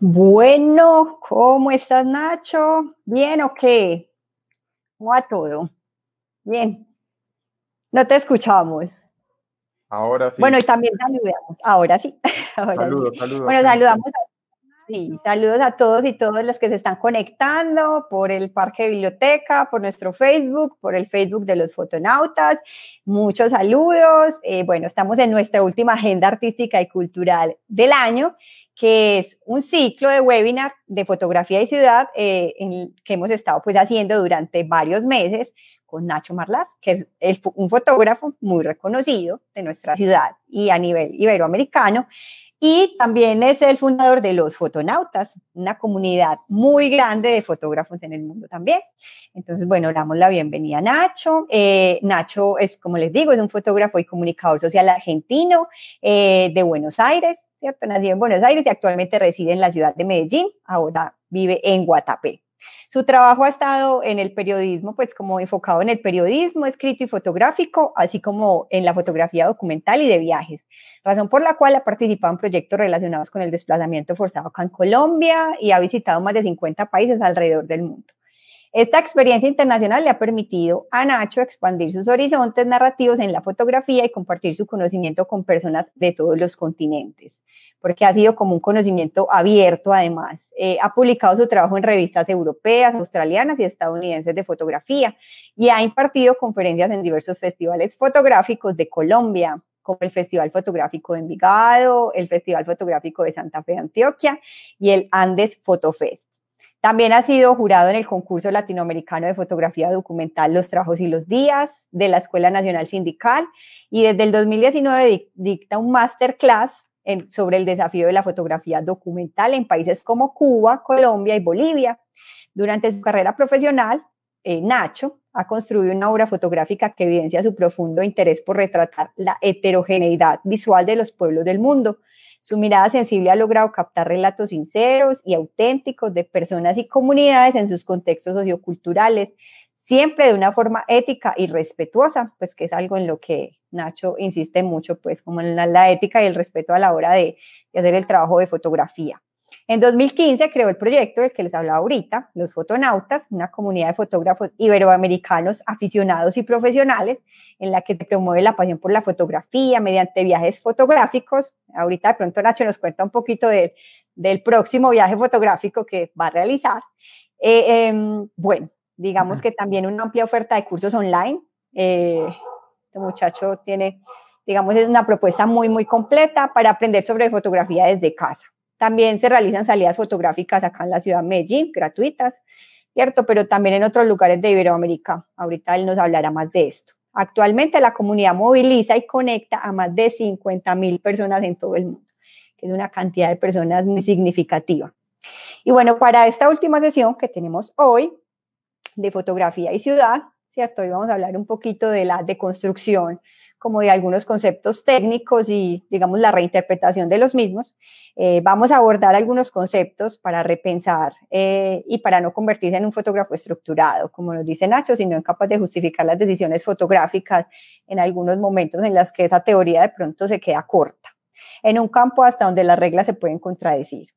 Bueno, ¿cómo estás, Nacho? ¿Bien o qué? ¿Cómo a todo? Bien. No te escuchamos. Ahora sí. Bueno, y también saludamos. Ahora sí. saludos, saludos. Bueno, saludamos a Sí, saludos a todos y todas las que se están conectando por el Parque Biblioteca, por nuestro Facebook, por el Facebook de los fotonautas. Muchos saludos. Eh, bueno, estamos en nuestra última agenda artística y cultural del año, que es un ciclo de webinar de fotografía y ciudad eh, que hemos estado pues haciendo durante varios meses con Nacho Marlas, que es un fotógrafo muy reconocido de nuestra ciudad y a nivel iberoamericano. Y también es el fundador de Los Fotonautas, una comunidad muy grande de fotógrafos en el mundo también. Entonces, bueno, damos la bienvenida a Nacho. Eh, Nacho es, como les digo, es un fotógrafo y comunicador social argentino eh, de Buenos Aires, ¿cierto? Nacido en Buenos Aires y actualmente reside en la ciudad de Medellín, ahora vive en Guatapé. Su trabajo ha estado en el periodismo, pues como enfocado en el periodismo escrito y fotográfico, así como en la fotografía documental y de viajes, razón por la cual ha participado en proyectos relacionados con el desplazamiento forzado acá en Colombia y ha visitado más de 50 países alrededor del mundo. Esta experiencia internacional le ha permitido a Nacho expandir sus horizontes narrativos en la fotografía y compartir su conocimiento con personas de todos los continentes porque ha sido como un conocimiento abierto además. Eh, ha publicado su trabajo en revistas europeas, australianas y estadounidenses de fotografía y ha impartido conferencias en diversos festivales fotográficos de Colombia, como el Festival Fotográfico de Envigado, el Festival Fotográfico de Santa Fe de Antioquia y el Andes Fotofest. También ha sido jurado en el concurso latinoamericano de fotografía documental Los Trabajos y los Días de la Escuela Nacional Sindical y desde el 2019 dicta un masterclass sobre el desafío de la fotografía documental en países como Cuba, Colombia y Bolivia. Durante su carrera profesional, eh, Nacho ha construido una obra fotográfica que evidencia su profundo interés por retratar la heterogeneidad visual de los pueblos del mundo. Su mirada sensible ha logrado captar relatos sinceros y auténticos de personas y comunidades en sus contextos socioculturales siempre de una forma ética y respetuosa, pues que es algo en lo que Nacho insiste mucho, pues como en la, ética y el respeto a la hora de, hacer el trabajo de fotografía. En 2015 creó el proyecto del que les hablaba ahorita, Los Fotonautas, una comunidad de fotógrafos iberoamericanos aficionados y profesionales en la que se promueve la pasión por la fotografía mediante viajes fotográficos. Ahorita de pronto Nacho nos cuenta un poquito del próximo viaje fotográfico que va a realizar. Eh, em, bueno, Digamos que también una amplia oferta de cursos online. este muchacho tiene, digamos, es una propuesta muy, muy completa para aprender sobre fotografía desde casa. También se realizan salidas fotográficas acá en la ciudad de Medellín, gratuitas, ¿cierto? Pero también en otros lugares de Iberoamérica. Ahorita él nos hablará más de esto. Actualmente la comunidad moviliza y conecta a más de 50 mil personas en todo el mundo, que es una cantidad de personas muy significativa. Y bueno, para esta última sesión que tenemos hoy, de fotografía y ciudad, ¿cierto? Hoy vamos a hablar un poquito de la deconstrucción, como de algunos conceptos técnicos y, digamos, la reinterpretación de los mismos. Eh, vamos a abordar algunos conceptos para repensar eh, y para no convertirse en un fotógrafo estructurado, como nos dice Nacho, sino en capaz de justificar las decisiones fotográficas en algunos momentos en las que esa teoría de pronto se queda corta, en un campo hasta donde las reglas se pueden contradecir.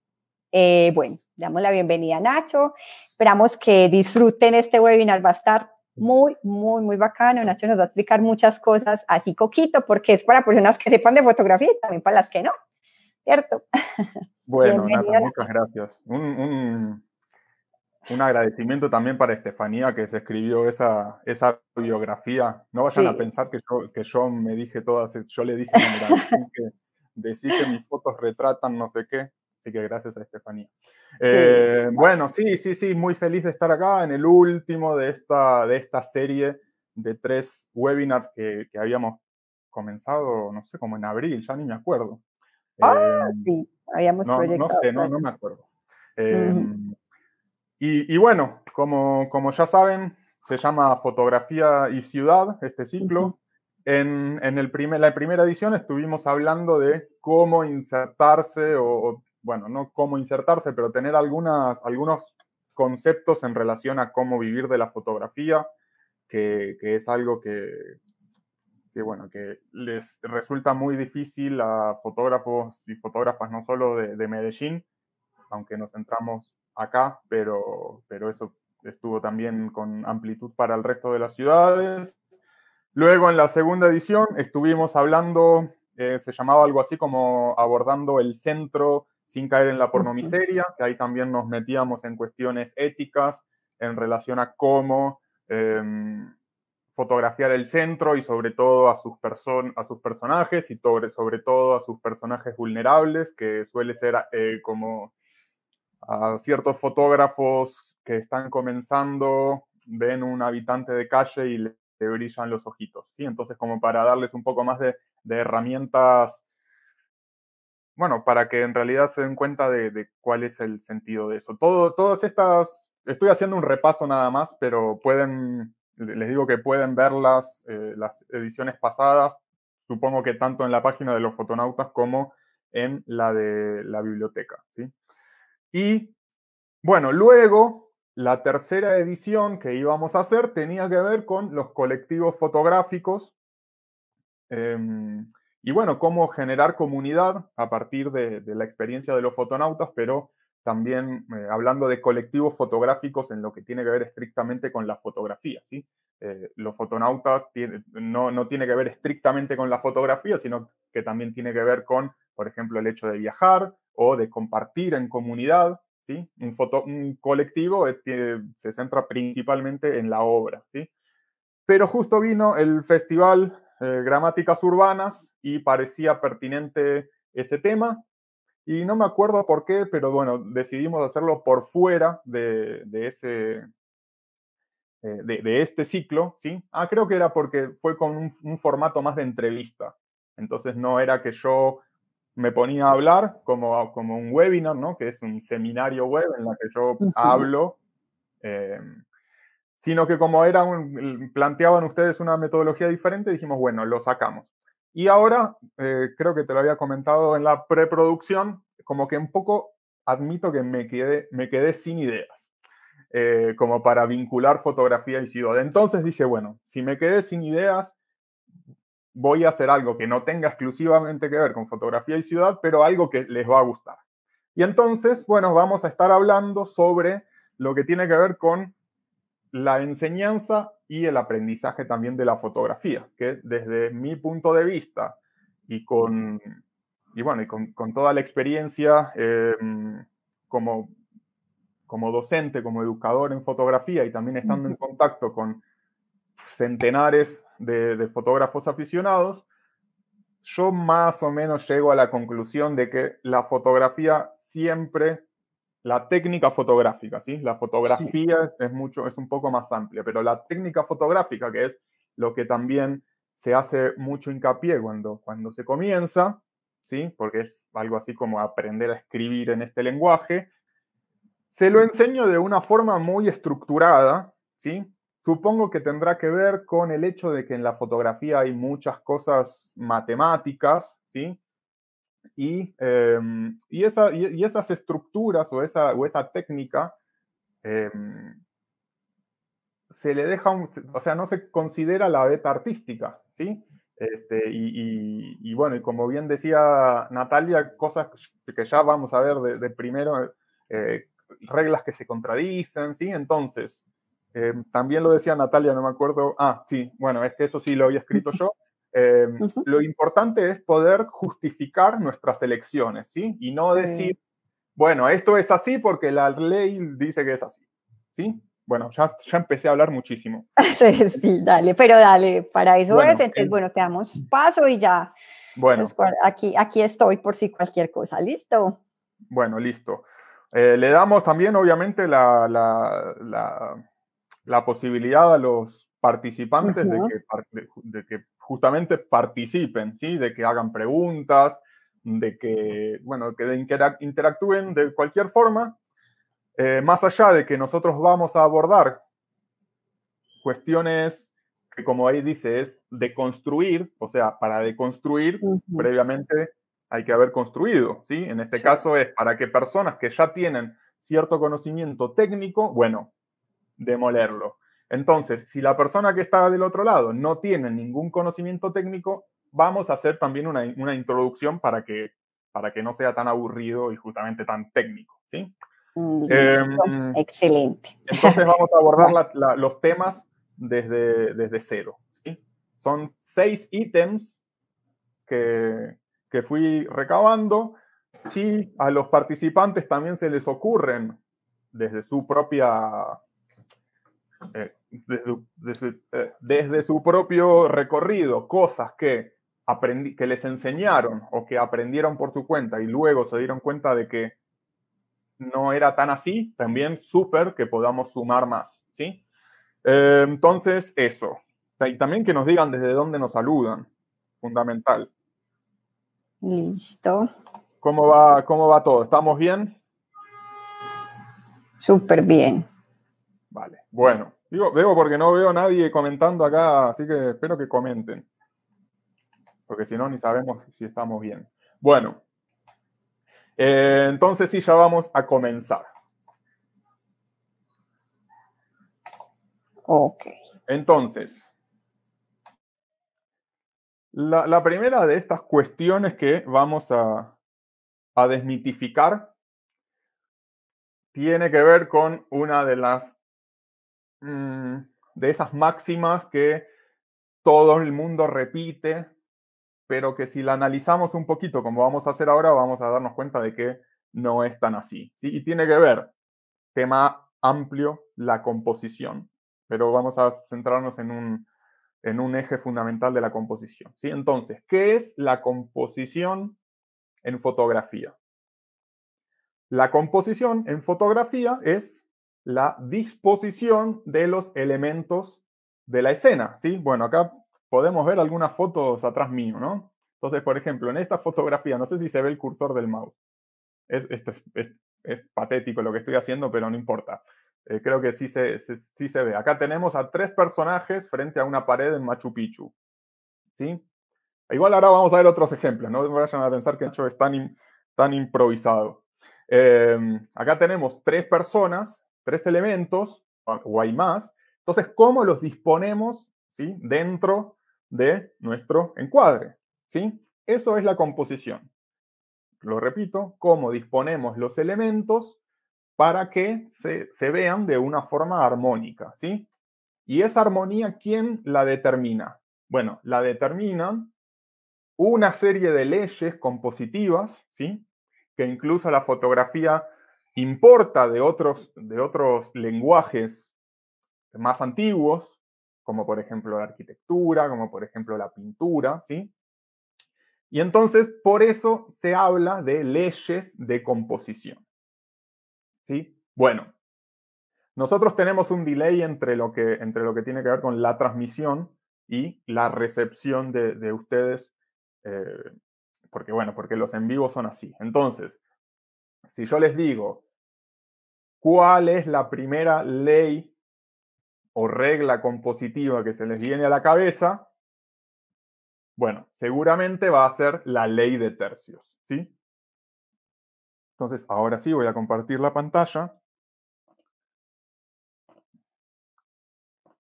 Eh, bueno, damos la bienvenida a Nacho. Esperamos que disfruten este webinar. Va a estar muy, muy, muy bacano. Nacho nos va a explicar muchas cosas así coquito, porque es para personas que sepan de fotografía y también para las que no, ¿cierto? Bueno, muchas gracias. Un, agradecimiento también para Estefanía que se escribió esa, esa biografía. No vayan a pensar que yo, que me dije todas, yo le dije, mira, que decir que mis fotos retratan no sé qué. Así que gracias a Estefanía. Eh, bueno, sí, sí, sí, muy feliz de estar acá en el último de esta, de esta serie de tres webinars que, que habíamos comenzado, no sé, como en abril, ya ni me acuerdo. Ah, em, sí, habíamos no, proyectado. No sé, no, me acuerdo. Em, y, y, bueno, como, como ya saben, se llama Fotografía y Ciudad, este ciclo. En, en el primer, la primera edición estuvimos hablando de cómo insertarse o bueno, no cómo insertarse, pero tener algunas, algunos conceptos en relación a cómo vivir de la fotografía, que, que es algo que, que, bueno, que les resulta muy difícil a fotógrafos y fotógrafas no solo de, Medellín, aunque nos centramos acá, pero, pero eso estuvo también con amplitud para el resto de las ciudades. Luego en la segunda edición estuvimos hablando, eh, se llamaba algo así como abordando el centro sin caer en la pornomiseria, que ahí también nos metíamos en cuestiones éticas en relación a cómo em, fotografiar el centro y sobre todo a sus, person a sus personajes y sobre, todo a sus personajes vulnerables, que suele ser eh, como a ciertos fotógrafos que están comenzando, ven un habitante de calle y le, le brillan los ojitos, ¿sí? Entonces como para darles un poco más de, de herramientas bueno, para que en realidad se den cuenta de, cuál es el sentido de eso. todas estas, estoy haciendo un repaso nada más, pero pueden, les digo que pueden ver eh, las, ediciones pasadas, supongo que tanto en la página de los fotonautas como en la de la biblioteca. Y bueno, luego la tercera edición que íbamos a hacer tenía que ver con los colectivos fotográficos. Em, y bueno, cómo generar comunidad a partir de, la experiencia de los fotonautas, pero también eh, hablando de colectivos fotográficos en lo que tiene que ver estrictamente con la fotografía, ¿sí? Eh, los fotonautas no, no, tiene que ver estrictamente con la fotografía, sino que también tiene que ver con, por ejemplo, el hecho de viajar o de compartir en comunidad, ¿sí? Un, foto, un colectivo eh, se centra principalmente en la obra, ¿sí? Pero justo vino el festival eh, gramáticas urbanas y parecía pertinente ese tema. Y no me acuerdo por qué, pero bueno, decidimos hacerlo por fuera de, ese, eh, de, este ciclo, ¿sí? Ah, creo que era porque fue con un, formato más de entrevista. Entonces no era que yo me ponía a hablar como, como un webinar, ¿no? Que es un seminario web en la que yo hablo eh, sino que como era un, planteaban ustedes una metodología diferente, dijimos, bueno, lo sacamos. Y ahora, eh, creo que te lo había comentado en la preproducción, como que un poco admito que me quedé, me quedé sin ideas, eh, como para vincular fotografía y ciudad. Entonces dije, bueno, si me quedé sin ideas, voy a hacer algo que no tenga exclusivamente que ver con fotografía y ciudad, pero algo que les va a gustar. Y entonces, bueno, vamos a estar hablando sobre lo que tiene que ver con la enseñanza y el aprendizaje también de la fotografía, que desde mi punto de vista y con, y bueno, y con, toda la experiencia em, como, como docente, como educador en fotografía y también estando en contacto con centenares de, de fotógrafos aficionados, yo más o menos llego a la conclusión de que la fotografía siempre la técnica fotográfica, ¿sí? La fotografía es mucho, es un poco más amplia, pero la técnica fotográfica, que es lo que también se hace mucho hincapié cuando, cuando se comienza, ¿sí? Porque es algo así como aprender a escribir en este lenguaje. Se lo enseño de una forma muy estructurada, ¿sí? Supongo que tendrá que ver con el hecho de que en la fotografía hay muchas cosas matemáticas, ¿sí? Em, y, y, esa, esas estructuras o esa, técnica em, se le deja, o sea, no se considera la beta artística, ¿sí? Este, y, bueno, y como bien decía Natalia, cosas que ya vamos a ver de, primero, eh, reglas que se contradicen, ¿sí? Entonces, em, también lo decía Natalia, no me acuerdo, ah, sí, bueno, es que eso sí lo había escrito yo, Em, lo importante es poder justificar nuestras elecciones, ¿sí? Y no decir, bueno, esto es así porque la ley dice que es así, ¿sí? Bueno, ya, ya empecé a hablar muchísimo. sí, dale, pero dale, para eso es, entonces, bueno, te damos paso y ya. Bueno. Pues, aquí, aquí estoy por si cualquier cosa, ¿listo? Bueno, listo. Eh, le damos también, obviamente, la, posibilidad a los participantes de, que, de, que, justamente participen, ¿sí? De que hagan preguntas, de que, bueno, que interactúen de cualquier forma, eh, más allá de que nosotros vamos a abordar cuestiones que, como ahí dice, es de construir, o sea, para deconstruir, previamente hay que haber construido, ¿sí? En este caso es para que personas que ya tienen cierto conocimiento técnico, bueno, demolerlo. Entonces, si la persona que está del otro lado no tiene ningún conocimiento técnico, vamos a hacer también una, introducción para que, para que no sea tan aburrido y justamente tan técnico, ¿sí? Em, Excelente. Entonces vamos a abordar los temas desde, desde cero. ¿sí? Son seis ítems que, fui recabando. Si a los participantes también se les ocurren desde su propia eh, eh, desde, su propio recorrido cosas que, que les enseñaron o que aprendieron por su cuenta y luego se dieron cuenta de que no era tan así, también súper que podamos sumar más, ¿sí? Eh, entonces, eso. Y también que nos digan desde dónde nos saludan, fundamental. Listo. ¿Cómo va, cómo va todo? ¿Estamos bien? Súper bien. Vale, bueno. Digo, veo porque no veo a nadie comentando acá, así que espero que comenten. Porque si no, ni sabemos si estamos bien. Bueno, eh, entonces sí, ya vamos a comenzar. Ok. Entonces, la, primera de estas cuestiones que vamos a, a desmitificar tiene que ver con una de las Mm, de esas máximas que todo el mundo repite, pero que si la analizamos un poquito, como vamos a hacer ahora, vamos a darnos cuenta de que no es tan así. Y tiene que ver, tema amplio, la composición, pero vamos a centrarnos en un, en un eje fundamental de la composición. ¿sí? Entonces, ¿qué es la composición en fotografía? La composición en fotografía es la disposición de los elementos de la escena, ¿sí? Bueno, acá podemos ver algunas fotos atrás mío, ¿no? Entonces, por ejemplo, en esta fotografía, no sé si se ve el cursor del mouse. Es, patético lo que estoy haciendo, pero no importa. Eh, creo que sí se, sí se ve. Acá tenemos a tres personajes frente a una pared en Machu Picchu. ¿Sí? Igual ahora vamos a ver otros ejemplos, no vayan a pensar que el es tan, tan improvisado. Em, acá tenemos tres personas tres elementos o hay más. Entonces, ¿cómo los disponemos ¿sí? dentro de nuestro encuadre? ¿sí? Eso es la composición. Lo repito, cómo disponemos los elementos para que se, vean de una forma armónica. ¿sí? ¿Y esa armonía quién la determina? Bueno, la determinan una serie de leyes compositivas, ¿sí? que incluso la fotografía importa de otros, de otros lenguajes más antiguos, como por ejemplo la arquitectura, como por ejemplo la pintura, ¿sí? Y entonces por eso se habla de leyes de composición. ¿Sí? Bueno, nosotros tenemos un delay entre lo que, entre lo que tiene que ver con la transmisión y la recepción de, de ustedes, eh, porque bueno, porque los en vivo son así. Entonces, si yo les digo cuál es la primera ley o regla compositiva que se les viene a la cabeza, bueno, seguramente va a ser la ley de tercios, ¿sí? Entonces, ahora sí voy a compartir la pantalla.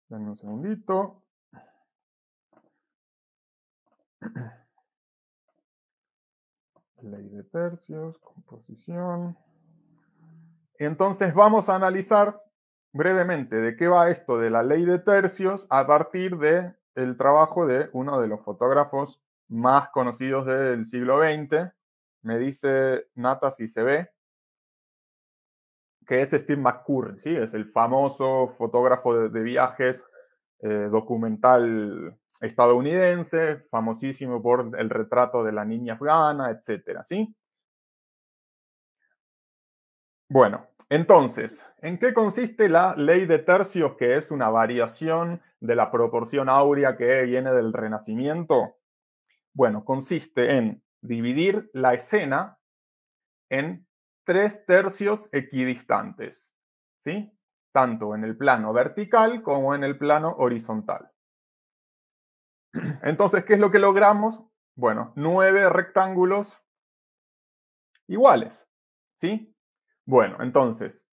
Dame un segundito. ley de tercios, composición. Entonces vamos a analizar brevemente de qué va esto de la ley de tercios a partir de el trabajo de uno de los fotógrafos más conocidos del siglo XX. Me dice Nata si se ve, que es Steve McCurry, es el famoso fotógrafo de, viajes eh, documental estadounidense, famosísimo por el retrato de la niña afgana, etcétera, ¿sí? Bueno, entonces, ¿en qué consiste la ley de tercios, que es una variación de la proporción áurea que viene del Renacimiento? Bueno, consiste en dividir la escena en tres tercios equidistantes, ¿sí? Tanto en el plano vertical como en el plano horizontal. Entonces, ¿qué es lo que logramos? Bueno, nueve rectángulos iguales, ¿sí? Bueno, entonces,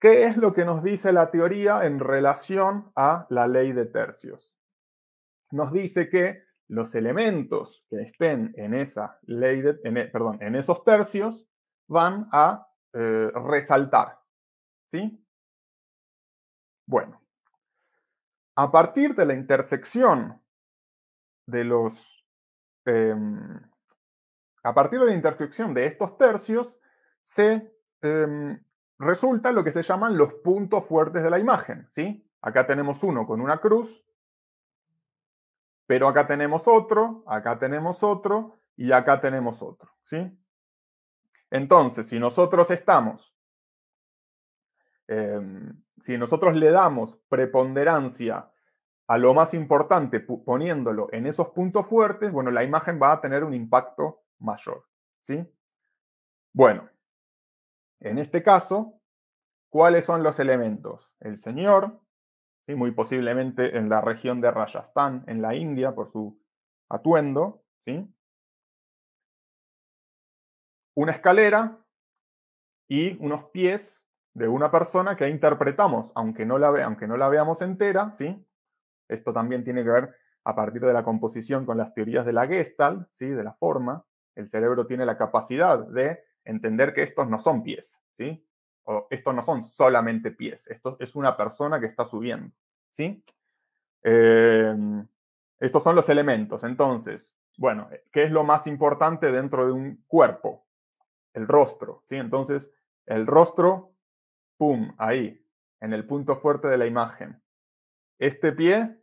¿qué es lo que nos dice la teoría en relación a la ley de tercios? Nos dice que los elementos que estén en esa ley de, e, perdón, en esos tercios van a eh, resaltar, ¿sí? Bueno, a partir de la intersección de los... Em, a partir de la intersección de estos tercios, se em, resulta lo que se llaman los puntos fuertes de la imagen. ¿sí? Acá tenemos uno con una cruz, pero acá tenemos otro, acá tenemos otro y acá tenemos otro. ¿sí? Entonces, si nosotros estamos em, si nosotros le damos preponderancia a lo más importante poniéndolo en esos puntos fuertes, bueno, la imagen va a tener un impacto mayor, ¿sí? Bueno, en este caso, ¿cuáles son los elementos? El señor, ¿sí? muy posiblemente en la región de Rajasthan, en la India, por su atuendo, ¿sí? Una escalera y unos pies de una persona que interpretamos, aunque no la, aunque no la veamos entera, ¿sí? Esto también tiene que ver a partir de la composición con las teorías de la Gestalt, ¿sí? De la forma. El cerebro tiene la capacidad de entender que estos no son pies, ¿sí? O estos no son solamente pies, esto es una persona que está subiendo, ¿sí? Em, estos son los elementos. Entonces, bueno, ¿qué es lo más importante dentro de un cuerpo? El rostro, ¿sí? Entonces, el rostro pum, ahí, en el punto fuerte de la imagen. Este pie,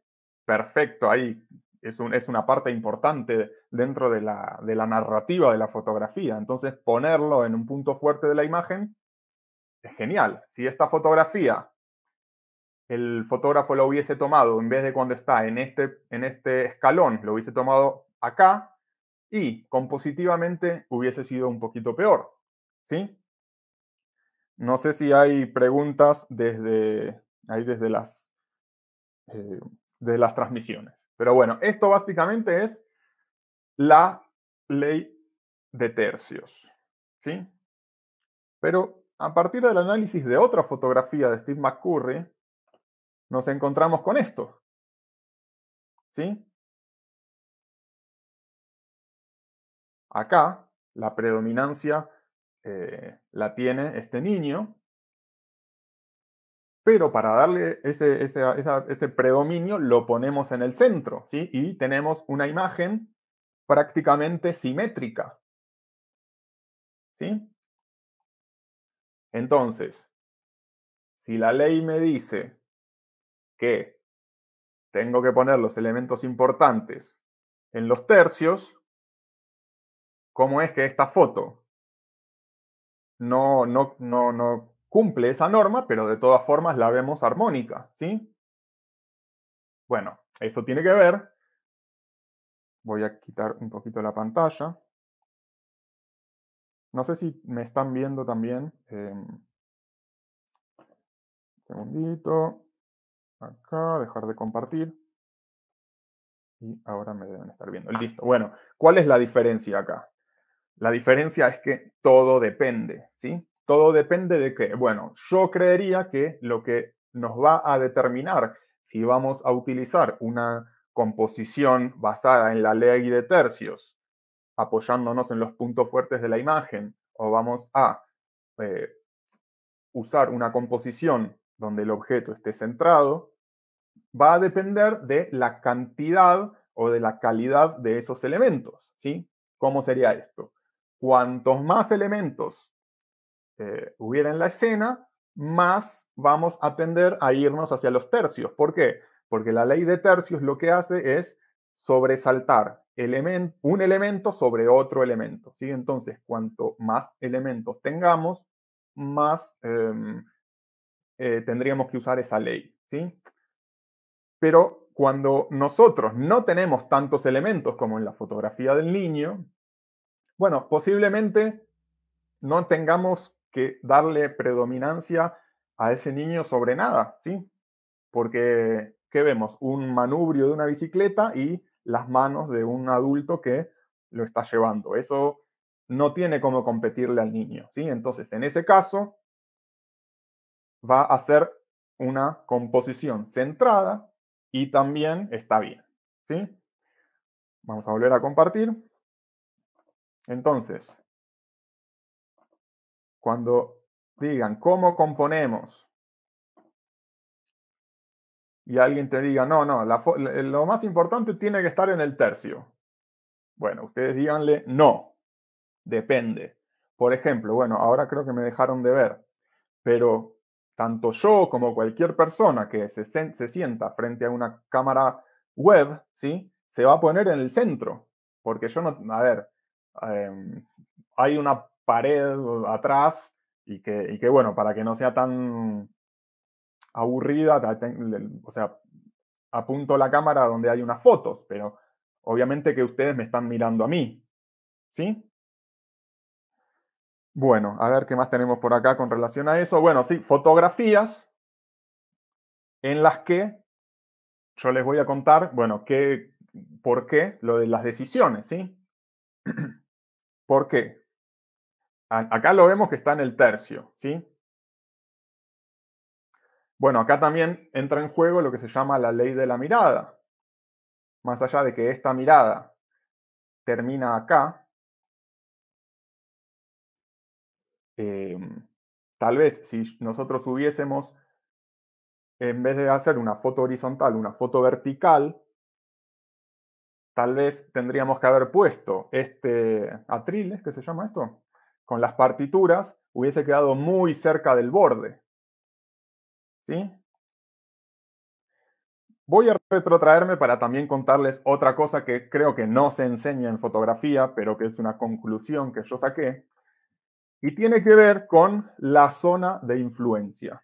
perfecto, ahí, es, una parte importante dentro de la, narrativa de la fotografía. Entonces, ponerlo en un punto fuerte de la imagen es genial. Si esta fotografía el fotógrafo lo hubiese tomado, en vez de cuando está en este, en este escalón, lo hubiese tomado acá y compositivamente hubiese sido un poquito peor. ¿Sí? No sé si hay preguntas desde, ahí desde, las, eh, las transmisiones. Pero bueno, esto básicamente es la ley de tercios. ¿sí? Pero a partir del análisis de otra fotografía de Steve McCurry, nos encontramos con esto. ¿Sí? Acá, la predominancia eh, la tiene este niño, pero para darle ese, ese, predominio lo ponemos en el centro, ¿sí? Y tenemos una imagen prácticamente simétrica, ¿sí? Entonces, si la ley me dice que tengo que poner los elementos importantes en los tercios, ¿cómo es que esta foto no, no, no, no cumple esa norma, pero de todas formas la vemos armónica, ¿sí? Bueno, eso tiene que ver. Voy a quitar un poquito la pantalla. No sé si me están viendo también. Eh, segundito. Acá, dejar de compartir. Y ahora me deben estar viendo. Listo. Bueno, ¿cuál es la diferencia acá? La diferencia es que todo depende, ¿sí? Todo depende de qué. bueno, yo creería que lo que nos va a determinar si vamos a utilizar una composición basada en la ley de tercios, apoyándonos en los puntos fuertes de la imagen, o vamos a eh, usar una composición donde el objeto esté centrado, va a depender de la cantidad o de la calidad de esos elementos, ¿sí? ¿Cómo sería esto? cuantos más elementos eh, hubiera en la escena, más vamos a tender a irnos hacia los tercios. ¿Por qué? Porque la ley de tercios lo que hace es sobresaltar un elemento sobre otro elemento. Entonces, cuanto más elementos tengamos, más em, eh, tendríamos que usar esa ley. ¿sí? Pero cuando nosotros no tenemos tantos elementos como en la fotografía del niño, bueno, posiblemente no tengamos que darle predominancia a ese niño sobre nada, ¿sí? Porque, ¿qué vemos? Un manubrio de una bicicleta y las manos de un adulto que lo está llevando. Eso no tiene cómo competirle al niño, ¿sí? Entonces, en ese caso, va a ser una composición centrada y también está bien, ¿sí? Vamos a volver a compartir. Entonces, cuando digan, ¿cómo componemos? Y alguien te diga, no, no, lo más importante tiene que estar en el tercio. Bueno, ustedes díganle, no, depende. Por ejemplo, bueno, ahora creo que me dejaron de ver, pero tanto yo como cualquier persona que se, se sienta frente a una cámara web, ¿sí? Se va a poner en el centro, porque yo no, a ver, Em, hay una pared uh, atrás y que, y que, bueno, para que no sea tan aburrida, o sea, apunto la cámara donde hay unas fotos, pero obviamente que ustedes me están mirando a mí, ¿sí? Bueno, a ver qué más tenemos por acá con relación a eso. Bueno, sí, fotografías en las que yo les voy a contar, bueno, qué, por qué lo de las decisiones, ¿sí? ¿Por qué? acá lo vemos que está en el tercio, ¿sí? Bueno, acá también entra en juego lo que se llama la ley de la mirada. Más allá de que esta mirada termina acá, em, tal vez si nosotros hubiésemos, en vez de hacer una foto horizontal, una foto vertical, tal vez tendríamos que haber puesto este atril, ¿qué se llama esto? Con las partituras, hubiese quedado muy cerca del borde. ¿Sí? Voy a retrotraerme para también contarles otra cosa que creo que no se enseña en fotografía, pero que es una conclusión que yo saqué, y tiene que ver con la zona de influencia.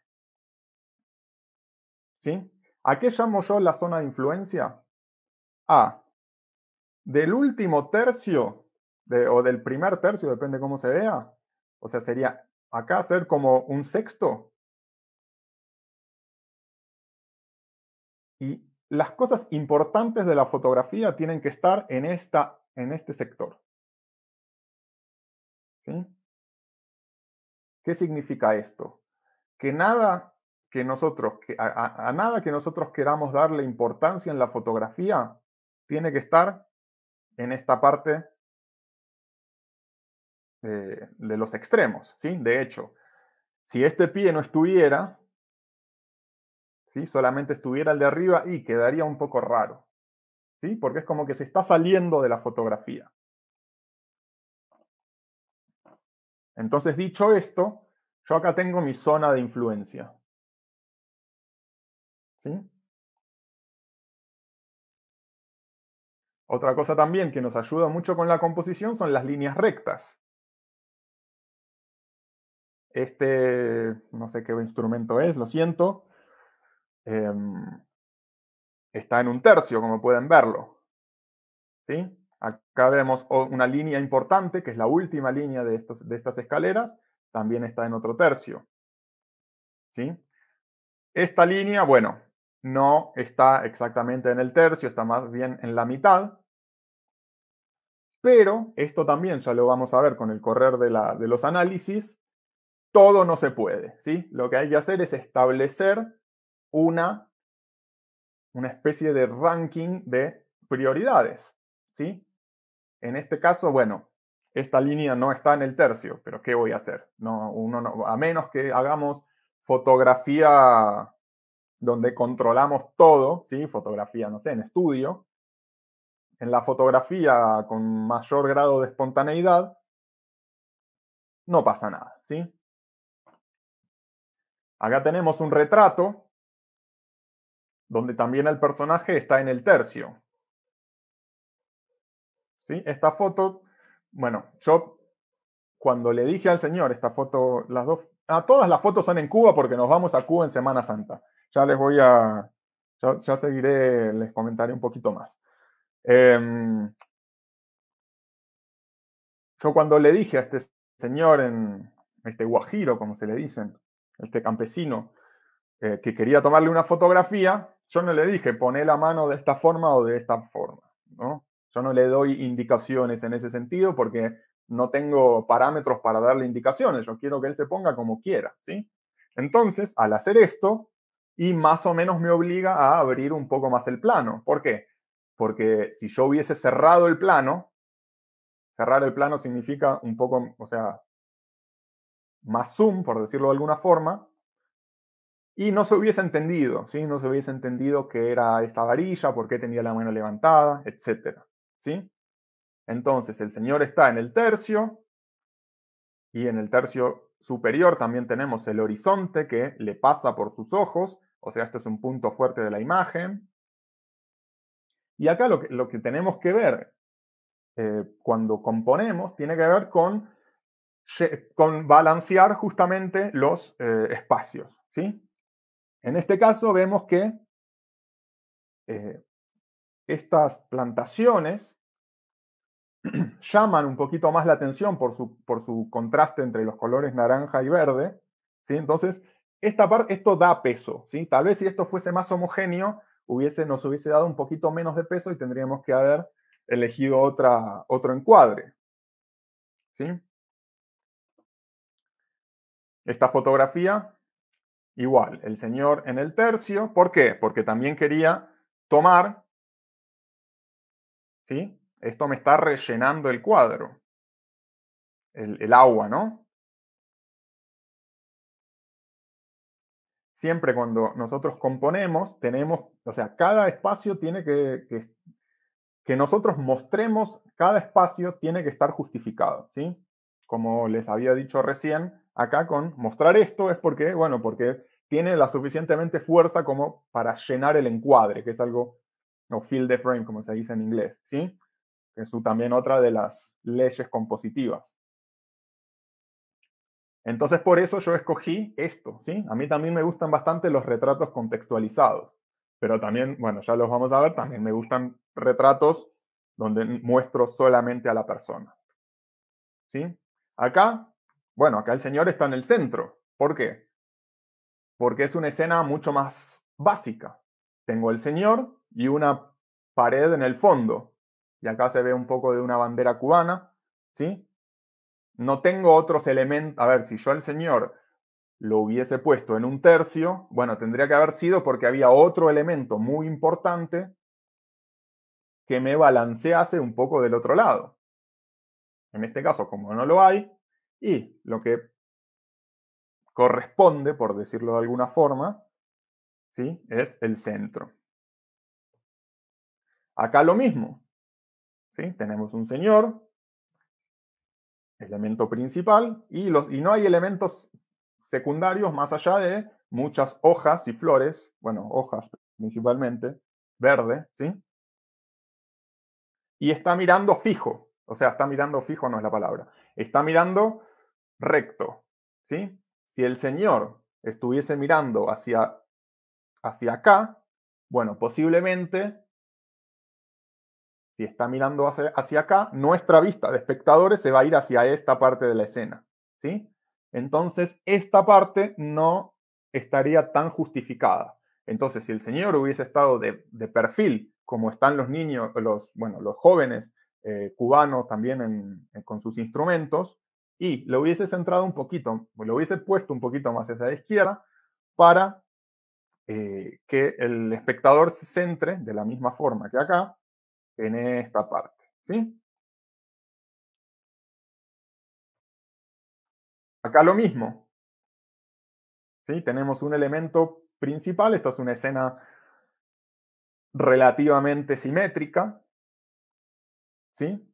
¿Sí? ¿A qué llamo yo la zona de influencia? A del último tercio o del primer tercio, depende cómo se vea. O sea, sería acá ser como un sexto. Y las cosas importantes de la fotografía tienen que estar en, esta, en este sector. ¿Sí? ¿Qué significa esto? Que nada que nosotros, que a nada que nosotros queramos darle importancia en la fotografía, tiene que estar en esta parte eh, de los extremos, ¿sí? De hecho, si este pie no estuviera, ¿sí? Solamente estuviera el de arriba y quedaría un poco raro, ¿sí? Porque es como que se está saliendo de la fotografía. Entonces, dicho esto, yo acá tengo mi zona de influencia. ¿Sí? Otra cosa también que nos ayuda mucho con la composición son las líneas rectas. Este, no sé qué instrumento es, lo siento. Em, está en un tercio, como pueden verlo. ¿Sí? Acá vemos una línea importante, que es la última línea de, de estas escaleras, también está en otro tercio. ¿Sí? Esta línea, bueno, no está exactamente en el tercio, está más bien en la mitad, pero esto también ya lo vamos a ver con el correr de, los análisis, todo no se puede, ¿sí? Lo que hay que hacer es establecer una, una especie de ranking de prioridades, ¿sí? En este caso, bueno, esta línea no está en el tercio, pero ¿qué voy a hacer? No, uno a menos que hagamos fotografía donde controlamos todo, ¿sí? Fotografía, no sé, en estudio, en la fotografía con mayor grado de espontaneidad, no pasa nada, ¿sí? Acá tenemos un retrato donde también el personaje está en el tercio. ¿Sí? Esta foto, bueno, yo cuando le dije al señor esta foto, las dos, a ah, todas las fotos son en Cuba porque nos vamos a Cuba en Semana Santa. Ya les voy a, ya seguiré, les comentaré un poquito más. Em, yo cuando le dije a este señor, en, este guajiro, como se le dicen, este campesino, eh, que quería tomarle una fotografía, yo no le dije, poné la mano de esta forma o de esta forma, ¿no? Yo no le doy indicaciones en ese sentido porque no tengo parámetros para darle indicaciones, yo quiero que él se ponga como quiera, ¿sí? Entonces, al hacer esto, y más o menos me obliga a abrir un poco más el plano. ¿Por qué? porque si yo hubiese cerrado el plano, cerrar el plano significa un poco, o sea, más zoom, por decirlo de alguna forma, y no se hubiese entendido, ¿sí? No se hubiese entendido qué era esta varilla, por qué tenía la mano levantada, etc. ¿sí? Entonces, el Señor está en el tercio, y en el tercio superior también tenemos el horizonte que le pasa por sus ojos, o sea, esto es un punto fuerte de la imagen. Y acá lo que, lo que tenemos que ver eh, cuando componemos tiene que ver con, con balancear justamente los eh, espacios. ¿sí? En este caso vemos que eh, estas plantaciones llaman un poquito más la atención por su, por su contraste entre los colores naranja y verde. ¿sí? Entonces, esta parte, esto da peso. ¿sí? Tal vez si esto fuese más homogéneo, hubiese, nos hubiese dado un poquito menos de peso y tendríamos que haber elegido otra, otro encuadre. ¿Sí? Esta fotografía, igual, el señor en el tercio. ¿Por qué? Porque también quería tomar. ¿Sí? Esto me está rellenando el cuadro. el agua, ¿no? siempre cuando nosotros componemos, tenemos, o sea, cada espacio tiene que, que, nosotros mostremos, cada espacio tiene que estar justificado, ¿sí? Como les había dicho recién, acá con mostrar esto es porque, bueno, porque tiene la suficientemente fuerza como para llenar el encuadre, que es algo, o fill the frame, como se dice en inglés, ¿sí? Que es también otra de las leyes compositivas. Entonces, por eso yo escogí esto, ¿sí? A mí también me gustan bastante los retratos contextualizados, pero también, bueno, ya los vamos a ver, también me gustan retratos donde muestro solamente a la persona. ¿Sí? Acá, bueno, acá el señor está en el centro. ¿Por qué? Porque es una escena mucho más básica. Tengo el señor y una pared en el fondo. Y acá se ve un poco de una bandera cubana, ¿sí? no tengo otros elementos. A ver, si yo al Señor lo hubiese puesto en un tercio, bueno, tendría que haber sido porque había otro elemento muy importante que me balancease un poco del otro lado. En este caso, como no lo hay, y lo que corresponde, por decirlo de alguna forma, ¿sí? es el centro. Acá lo mismo. ¿sí? Tenemos un señor elemento principal, y, los, y no hay elementos secundarios más allá de muchas hojas y flores, bueno, hojas principalmente, verde, ¿sí? Y está mirando fijo, o sea, está mirando fijo no es la palabra, está mirando recto, ¿sí? Si el Señor estuviese mirando hacia, hacia acá, bueno, posiblemente si está mirando hacia, hacia, acá, nuestra vista de espectadores se va a ir hacia esta parte de la escena, ¿sí? Entonces, esta parte no estaría tan justificada. Entonces, si el señor hubiese estado de, perfil, como están los niños, los, bueno, los jóvenes eh, cubanos también con sus instrumentos, y lo hubiese centrado un poquito, lo hubiese puesto un poquito más hacia la izquierda para eh, que el espectador se centre de la misma forma que acá en esta parte. ¿sí? Acá lo mismo. ¿sí? Tenemos un elemento principal, esta es una escena relativamente simétrica. ¿sí?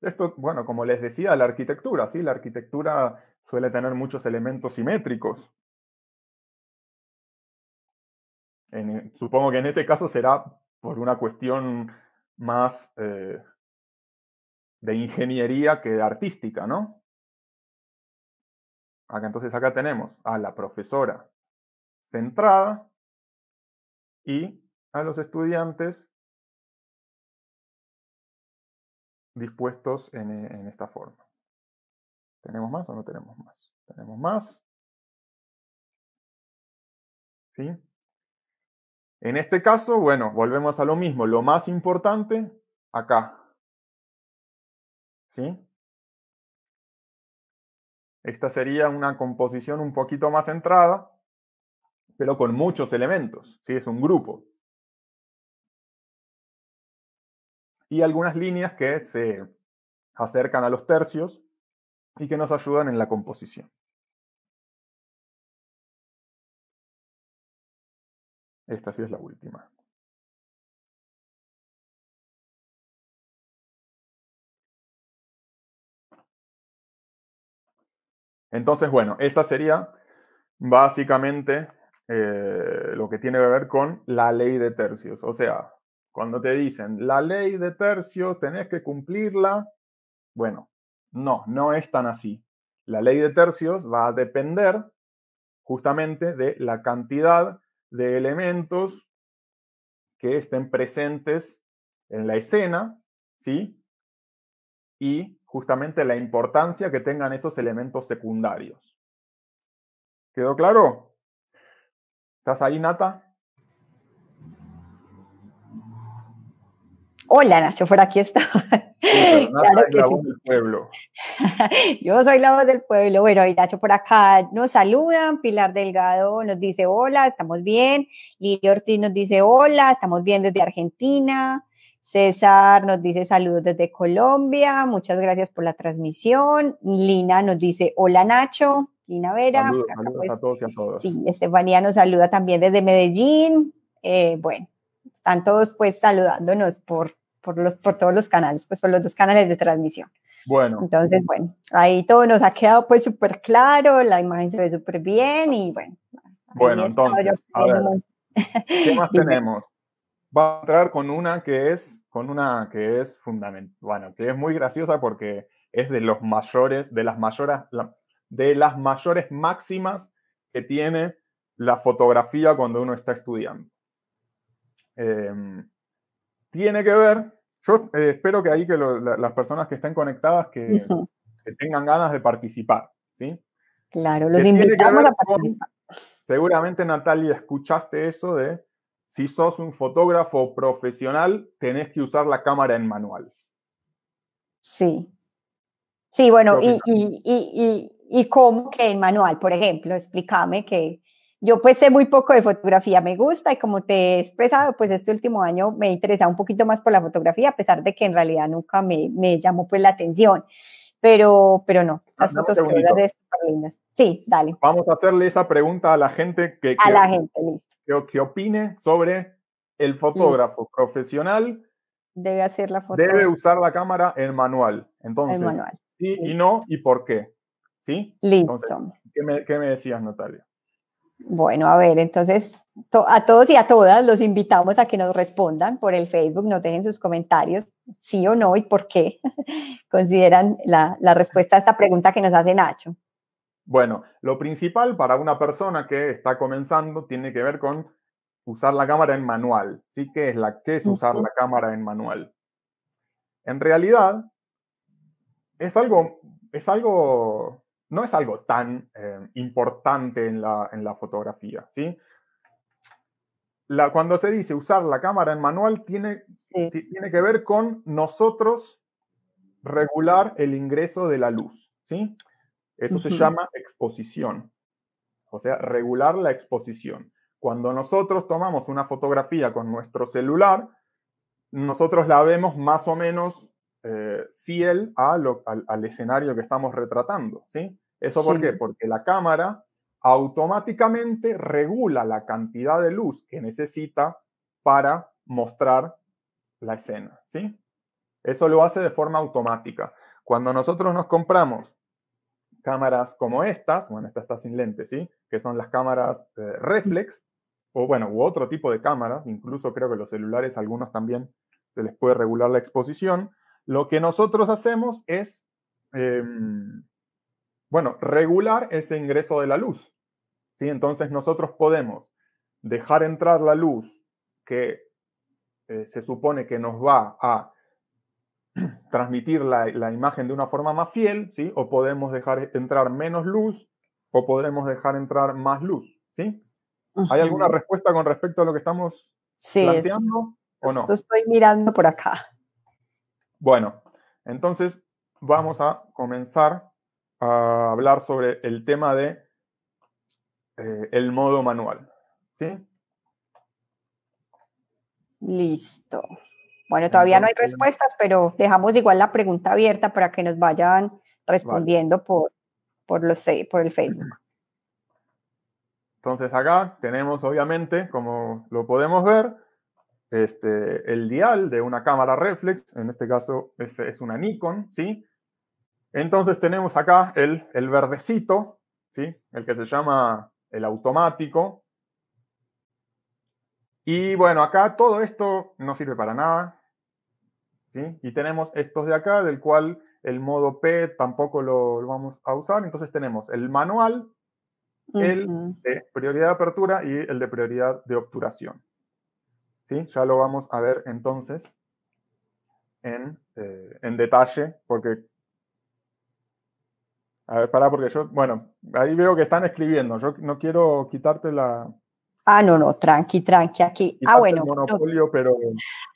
Esto, bueno, como les decía, la arquitectura, ¿sí? La arquitectura suele tener muchos elementos simétricos. supongo que en ese caso será por una cuestión más eh, de ingeniería que de artística, ¿no? Acá, entonces acá tenemos a la profesora centrada y a los estudiantes dispuestos en, eh, en esta forma. ¿Tenemos más o no tenemos más? Tenemos más. ¿Sí? En este caso, bueno, volvemos a lo mismo. Lo más importante acá. ¿Sí? Esta sería una composición un poquito más centrada, pero con muchos elementos. ¿sí? Es un grupo. Y algunas líneas que se acercan a los tercios y que nos ayudan en la composición. Esta sí es la última. Entonces, bueno, esa sería básicamente eh, lo que tiene que ver con la ley de tercios. O sea, cuando te dicen la ley de tercios, tenés que cumplirla. Bueno, no, no es tan así. La ley de tercios va a depender justamente de la cantidad de elementos que estén presentes en la escena, ¿sí? Y justamente la importancia que tengan esos elementos secundarios. ¿Quedó claro? ¿Estás ahí, Nata? Hola, Nacho, por aquí está. del pueblo. Yo soy la voz del pueblo. Bueno, y Nacho por acá nos saludan. Pilar Delgado nos dice hola, estamos bien. Lili Ortiz nos dice hola, estamos bien desde Argentina. César nos dice saludos desde Colombia. Muchas gracias por la transmisión. Lina nos dice hola, Nacho. Lina Vera. Saludos, pues. a todos y a todas. Sí, Estefanía nos saluda también desde Medellín. Eh, bueno, están todos pues saludándonos por por, los, por todos los canales, pues por los dos canales de transmisión. Bueno. Entonces, bueno, ahí todo nos ha quedado pues súper claro, la imagen se ve súper bien y bueno. Bueno, entonces, a ver, ¿qué más tenemos? Va a entrar con una que es, con una que es fundamental, bueno, que es muy graciosa porque es de los mayores, de las mayores, de las mayores máximas que tiene la fotografía cuando uno está estudiando. Eh, tiene que ver, yo eh, espero que ahí que las personas que estén conectadas que, tengan ganas de participar, ¿sí? Claro, los invitados. seguramente Natalia escuchaste eso de si sos un fotógrafo profesional tenés que usar la cámara en manual. Sí. Sí, bueno, y, y, y, cómo que en manual, por ejemplo, explícame que, yo pues sé muy poco de fotografía, me gusta y como te he expresado, pues este último año me he interesado un poquito más por la fotografía, a pesar de que en realidad nunca me, me llamó pues la atención. Pero, pero no, las ah, fotos de Sí, dale. Vamos a hacerle esa pregunta a la gente que, a la gente, Que, opine sobre el fotógrafo profesional. Debe hacer la foto. Debe usar la cámara en manual. Entonces, sí y no y por qué. ¿Sí? Listo. ¿Qué me decías, Natalia? Bueno, a ver, entonces a todos y a todas los invitamos a que nos respondan por el Facebook, nos dejen sus comentarios, sí o no y por qué consideran la, respuesta a esta pregunta que nos hace Nacho. Bueno, lo principal para una persona que está comenzando tiene que ver con usar la cámara en manual. ¿Sí? ¿Qué es, la, que es usar la cámara en manual? En realidad, es algo, es algo no es algo tan eh, importante en la, en la, fotografía, ¿sí? cuando se dice usar la cámara en manual, tiene, tiene que ver con nosotros regular el ingreso de la luz, ¿sí? Eso se llama exposición, o sea, regular la exposición. Cuando nosotros tomamos una fotografía con nuestro celular, nosotros la vemos más o menos eh, fiel al, escenario que estamos retratando. ¿sí? ¿Eso por qué? Porque la cámara automáticamente regula la cantidad de luz que necesita para mostrar la escena. ¿sí? Eso lo hace de forma automática. Cuando nosotros nos compramos cámaras como estas, bueno, esta está sin lente, ¿sí? Que son las cámaras eh, reflex, o bueno, u otro tipo de cámaras, incluso creo que los celulares, algunos también se les puede regular la exposición. Lo que nosotros hacemos es, em, bueno, regular ese ingreso de la luz. ¿sí? Entonces nosotros podemos dejar entrar la luz que eh, se supone que nos va a transmitir la, imagen de una forma más fiel, ¿sí? O podemos dejar entrar menos luz o podremos dejar entrar más luz, ¿sí? ¿Hay alguna respuesta con respecto a lo que estamos planteando o no? estoy mirando por acá. Bueno, entonces vamos a comenzar a hablar sobre el tema de eh, el modo manual. ¿Sí? Listo. Bueno, todavía no hay respuestas, pero dejamos igual la pregunta abierta para que nos vayan respondiendo por, por, los, por el Facebook. Entonces acá tenemos obviamente, como lo podemos ver, este, el dial de una cámara reflex, en este caso es, este, es una Nikon, ¿sí? Entonces tenemos acá el, verdecito, ¿sí? El que se llama el automático. Y bueno, acá todo esto no sirve para nada, ¿sí? Y tenemos estos de acá, del cual el modo P tampoco lo, vamos a usar. Entonces tenemos el manual, el de prioridad de apertura y el de prioridad de obturación. ¿sí? Ya lo vamos a ver entonces eh, en, detalle, porque... A ver, pará, porque yo, bueno, ahí veo que están escribiendo, yo no quiero quitarte la... Ah, no, no, tranqui, tranqui, aquí. ah, bueno. no. pero...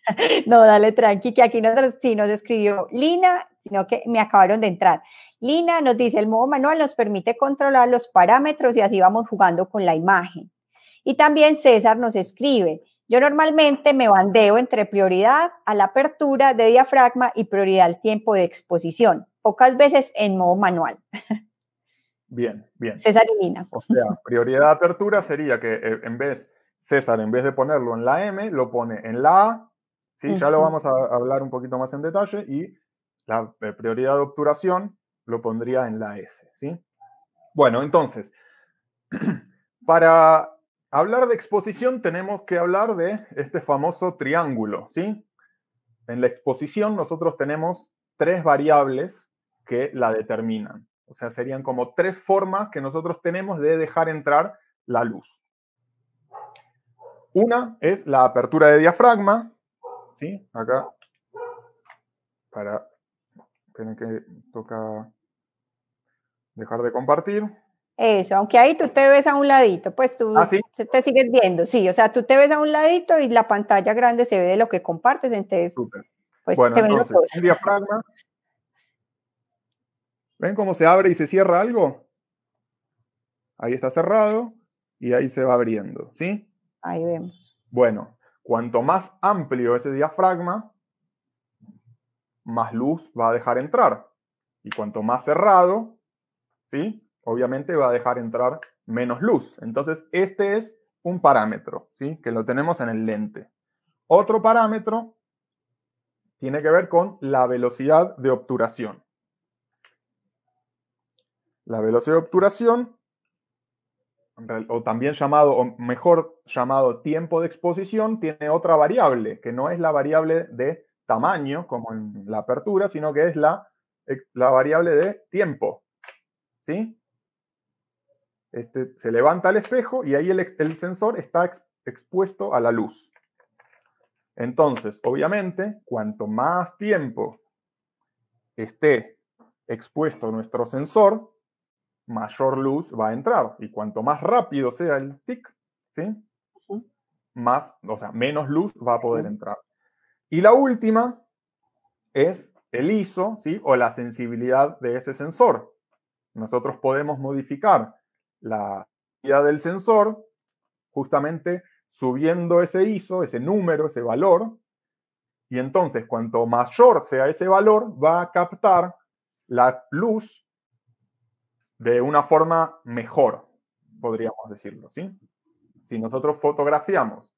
no, dale, tranqui, que aquí sí nos escribió Lina, sino que me acabaron de entrar. Lina nos dice, el modo manual nos permite controlar los parámetros y así vamos jugando con la imagen. Y también César nos escribe, yo normalmente me bandeo entre prioridad a la apertura de diafragma y prioridad al tiempo de exposición, pocas veces en modo manual. Bien, bien. Lina. O sea, prioridad de apertura sería que eh, en vez, César, en vez de ponerlo en la M, lo pone en la A, ¿sí? ya lo vamos a hablar un poquito más en detalle, y la eh, prioridad de obturación lo pondría en la S, ¿sí? Bueno, entonces, para hablar de exposición tenemos que hablar de este famoso triángulo, ¿sí? En la exposición nosotros tenemos tres variables que la determinan. O sea, serían como tres formas que nosotros tenemos de dejar entrar la luz. Una es la apertura de diafragma, ¿sí? Acá, para, esperen que toca dejar de compartir. Eso, aunque ahí tú te ves a un ladito, pues tú ¿Ah, te sigues viendo, sí, o sea, tú te ves a un ladito y la pantalla grande se ve de lo que compartes, entonces, pues, bueno, ven entonces, El diafragma. ¿Ven cómo se abre y se cierra algo? Ahí está cerrado y ahí se va abriendo, ¿sí? Ahí vemos. Bueno, cuanto más amplio ese diafragma, más luz va a dejar entrar. Y cuanto más cerrado, ¿sí? obviamente va a dejar entrar menos luz. Entonces, este es un parámetro, ¿sí? Que lo tenemos en el lente. Otro parámetro tiene que ver con la velocidad de obturación. La velocidad de obturación, o también llamado, o mejor llamado tiempo de exposición, tiene otra variable, que no es la variable de tamaño, como en la apertura, sino que es la, eh, la variable de tiempo. ¿Sí? Este, se levanta el espejo y ahí el, sensor está expuesto a la luz. Entonces, obviamente, cuanto más tiempo esté expuesto nuestro sensor, mayor luz va a entrar. Y cuanto más rápido sea el tic, más, o sea, menos luz va a poder entrar. Y la última es el ISO, ¿sí? O la sensibilidad de ese sensor. Nosotros podemos modificar la vida del sensor, justamente subiendo ese ISO, ese número, ese valor, y entonces cuanto mayor sea ese valor, va a captar la luz de una forma mejor, podríamos decirlo, ¿sí? Si nosotros fotografiamos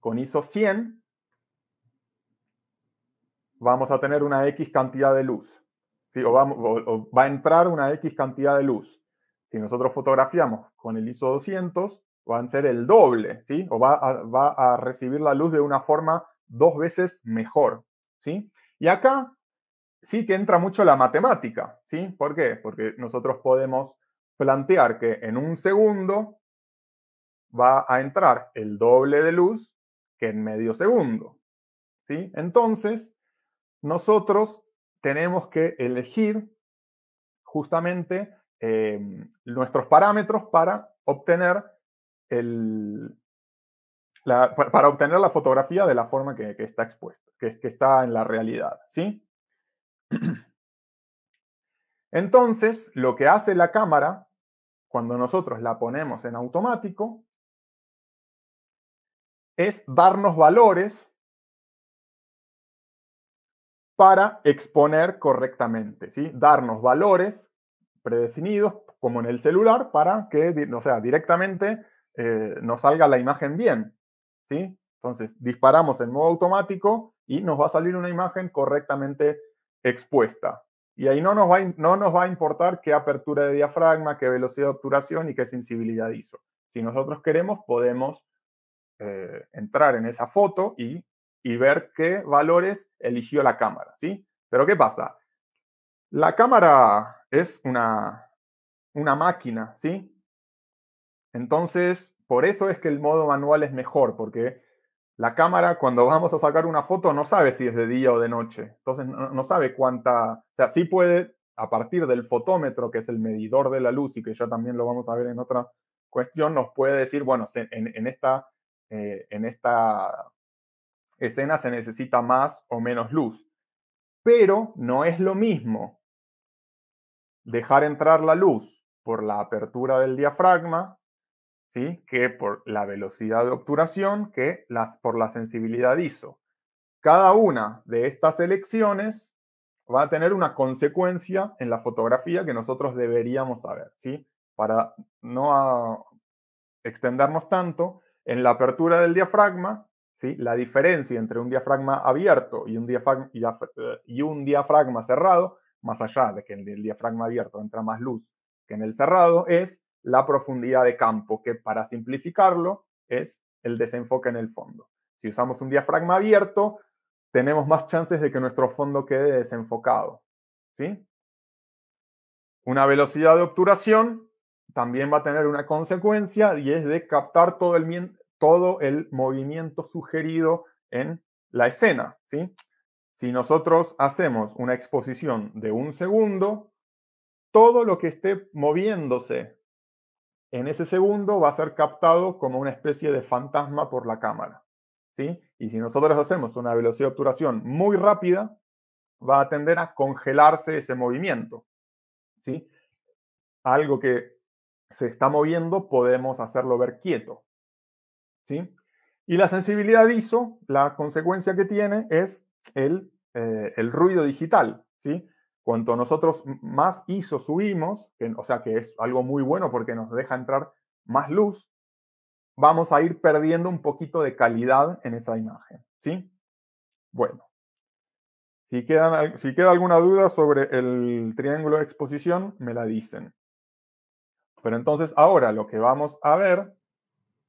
con ISO 100, vamos a tener una X cantidad de luz, ¿sí? o va a entrar una X cantidad de luz si nosotros fotografiamos con el ISO 200, van a ser el doble, ¿sí? O va a, va a recibir la luz de una forma dos veces mejor, ¿sí? Y acá sí que entra mucho la matemática, ¿sí? ¿Por qué? Porque nosotros podemos plantear que en un segundo va a entrar el doble de luz que en medio segundo, ¿sí? Entonces, nosotros tenemos que elegir justamente Em, nuestros parámetros para obtener, la, para obtener la fotografía de la forma que, está expuesta, que, que, está en la realidad. ¿sí? Entonces, lo que hace la cámara cuando nosotros la ponemos en automático es darnos valores para exponer correctamente, ¿sí? Darnos valores predefinidos, como en el celular, para que, o sea, directamente eh, nos salga la imagen bien, ¿sí? Entonces, disparamos en modo automático y nos va a salir una imagen correctamente expuesta. Y ahí no nos va, no nos va a importar qué apertura de diafragma, qué velocidad de obturación y qué sensibilidad hizo. Si nosotros queremos, podemos eh, entrar en esa foto y, y ver qué valores eligió la cámara, ¿sí? Pero ¿qué pasa? La cámara es una, una máquina, ¿sí? Entonces, por eso es que el modo manual es mejor, porque la cámara, cuando vamos a sacar una foto, no sabe si es de día o de noche. Entonces, no, sabe cuánta. O sea, sí puede, a partir del fotómetro, que es el medidor de la luz y que ya también lo vamos a ver en otra cuestión, nos puede decir, bueno, en, en esta, eh, en esta escena se necesita más o menos luz pero no es lo mismo dejar entrar la luz por la apertura del diafragma, ¿sí? que por la velocidad de obturación, que las, por la sensibilidad ISO. Cada una de estas elecciones va a tener una consecuencia en la fotografía que nosotros deberíamos saber. Para no extendernos tanto, en la apertura del diafragma la diferencia entre un diafragma abierto y un diafragma, cerrado, más allá de que en el diafragma abierto entra más luz que en el cerrado, es la profundidad de campo, que para simplificarlo es el desenfoque en el fondo. Si usamos un diafragma abierto, tenemos más chances de que nuestro fondo quede desenfocado. ¿sí? Una velocidad de obturación también va a tener una consecuencia y es de captar todo el, todo el movimiento sugerido en la escena. Si nosotros hacemos una exposición de un segundo, todo lo que esté moviéndose en ese segundo va a ser captado como una especie de fantasma por la cámara. ¿sí? Y si nosotros hacemos una velocidad de obturación muy rápida, va a tender a congelarse ese movimiento. ¿sí? Algo que se está moviendo podemos hacerlo ver quieto. ¿sí? Y la sensibilidad ISO, la consecuencia que tiene es el, eh, ruido digital, ¿sí? Cuanto nosotros más ISO subimos, o sea que es algo muy bueno porque nos deja entrar más luz, vamos a ir perdiendo un poquito de calidad en esa imagen, ¿sí? Bueno, si, si queda alguna duda sobre el triángulo de exposición, me la dicen. Pero entonces ahora lo que vamos a ver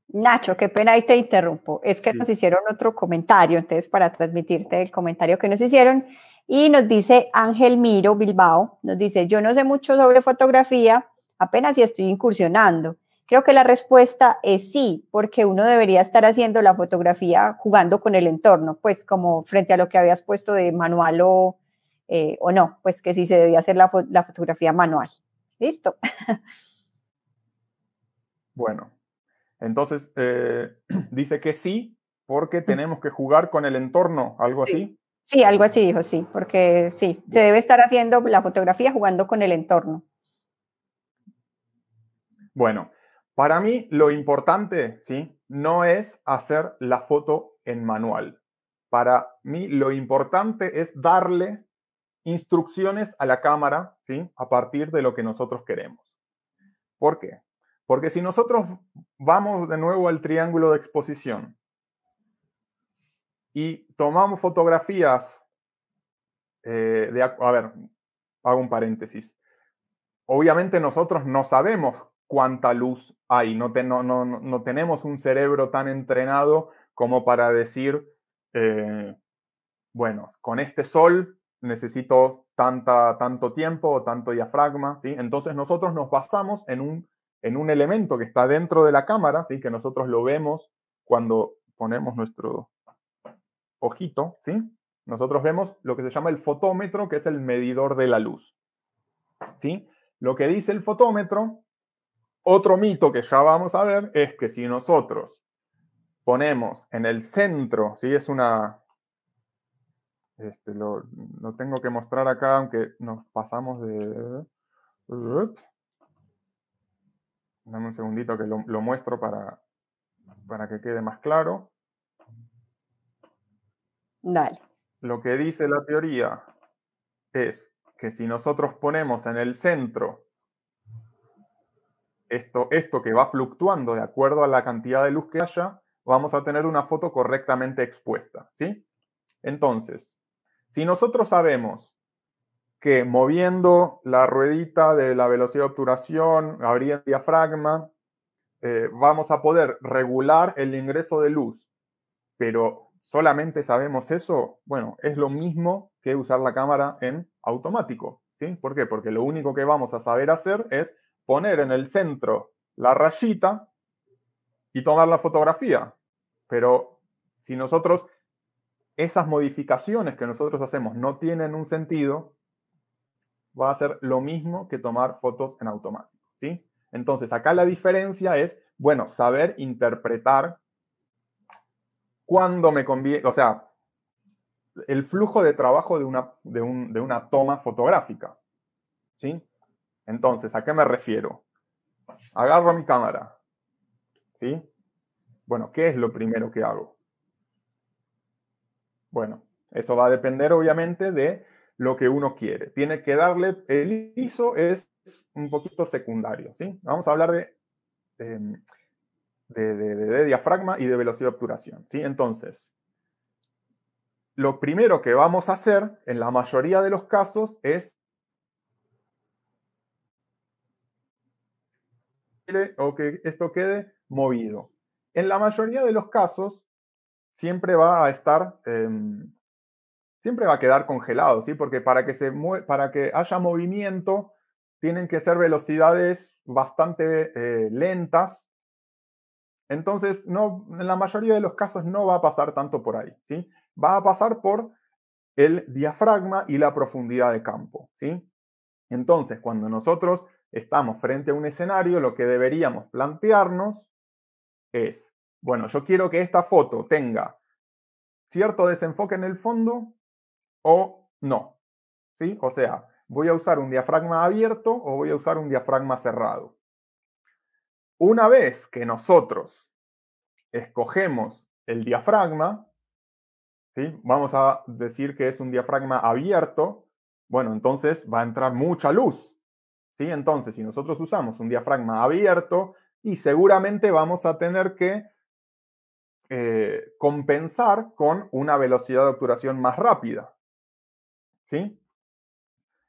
Nacho, qué pena ahí te interrumpo. Es que nos hicieron otro comentario, entonces para transmitirte el comentario que nos hicieron. Y nos dice Ángel Miro Bilbao, nos dice, yo no sé mucho sobre fotografía, apenas si estoy incursionando. Creo que la respuesta es sí, porque uno debería estar haciendo la fotografía jugando con el entorno, pues como frente a lo que habías puesto de manual o, eh, o no, pues que sí se debía hacer la fotografía manual. Listo. Bueno, entonces, eh, dice que sí, porque tenemos que jugar con el entorno, algo así. Sí, algo así dijo, sí, porque sí, se debe estar haciendo la fotografía jugando con el entorno. Bueno, para mí lo importante, ¿sí? No es hacer la foto en manual. Para mí lo importante es darle instrucciones a la cámara, ¿sí? A partir de lo que nosotros queremos. ¿Por qué? Porque si nosotros vamos de nuevo al triángulo de exposición y tomamos fotografías eh, de... A ver, hago un paréntesis. Obviamente nosotros no sabemos cuánta luz hay, no, tenemos un cerebro tan entrenado como para decir, eh, bueno, con este sol necesito tanta, tanto tiempo o tanto diafragma, ¿sí? Entonces nosotros nos basamos en un en un elemento que está dentro de la cámara, ¿sí? que nosotros lo vemos cuando ponemos nuestro ojito, ¿sí? nosotros vemos lo que se llama el fotómetro, que es el medidor de la luz. ¿sí? Lo que dice el fotómetro, otro mito que ya vamos a ver, es que si nosotros ponemos en el centro, ¿sí? es una... Este, lo, tengo que mostrar acá, aunque nos pasamos de... Dame un segundito que lo, muestro para, para que quede más claro. Dale. Lo que dice la teoría es que si nosotros ponemos en el centro esto, esto que va fluctuando de acuerdo a la cantidad de luz que haya, vamos a tener una foto correctamente expuesta, ¿sí? Entonces, si nosotros sabemos que moviendo la ruedita de la velocidad de obturación, abriendo el diafragma, eh, vamos a poder regular el ingreso de luz. Pero solamente sabemos eso, bueno, es lo mismo que usar la cámara en automático. ¿sí? ¿Por qué? Porque lo único que vamos a saber hacer es poner en el centro la rayita y tomar la fotografía. Pero si nosotros, esas modificaciones que nosotros hacemos no tienen un sentido, va a ser lo mismo que tomar fotos en automático, ¿sí? Entonces, acá la diferencia es, bueno, saber interpretar cuándo me conviene, o sea, el flujo de trabajo de una, de, de una toma fotográfica, ¿sí? Entonces, ¿a qué me refiero? Agarro mi cámara, ¿sí? Bueno, ¿qué es lo primero que hago? Bueno, eso va a depender obviamente de lo que uno quiere. Tiene que darle, el ISO es un poquito secundario, ¿sí? Vamos a hablar em, de, de, diafragma y de velocidad de obturación, ¿sí? Entonces, lo primero que vamos a hacer en la mayoría de los casos es o que esto quede movido. En la mayoría de los casos siempre va a estar em, siempre va a quedar congelado, ¿sí? Porque para que, se para que haya movimiento tienen que ser velocidades bastante eh, lentas. Entonces, no, en la mayoría de los casos no va a pasar tanto por ahí, ¿sí? Va a pasar por el diafragma y la profundidad de campo, ¿sí? Entonces, cuando nosotros estamos frente a un escenario, lo que deberíamos plantearnos es, bueno, yo quiero que esta foto tenga cierto desenfoque en el fondo, o no. ¿Sí? O sea, voy a usar un diafragma abierto o voy a usar un diafragma cerrado. Una vez que nosotros escogemos el diafragma, ¿sí? vamos a decir que es un diafragma abierto, bueno, entonces va a entrar mucha luz. ¿sí? Entonces, si nosotros usamos un diafragma abierto, y seguramente vamos a tener que eh, compensar con una velocidad de obturación más rápida. ¿sí?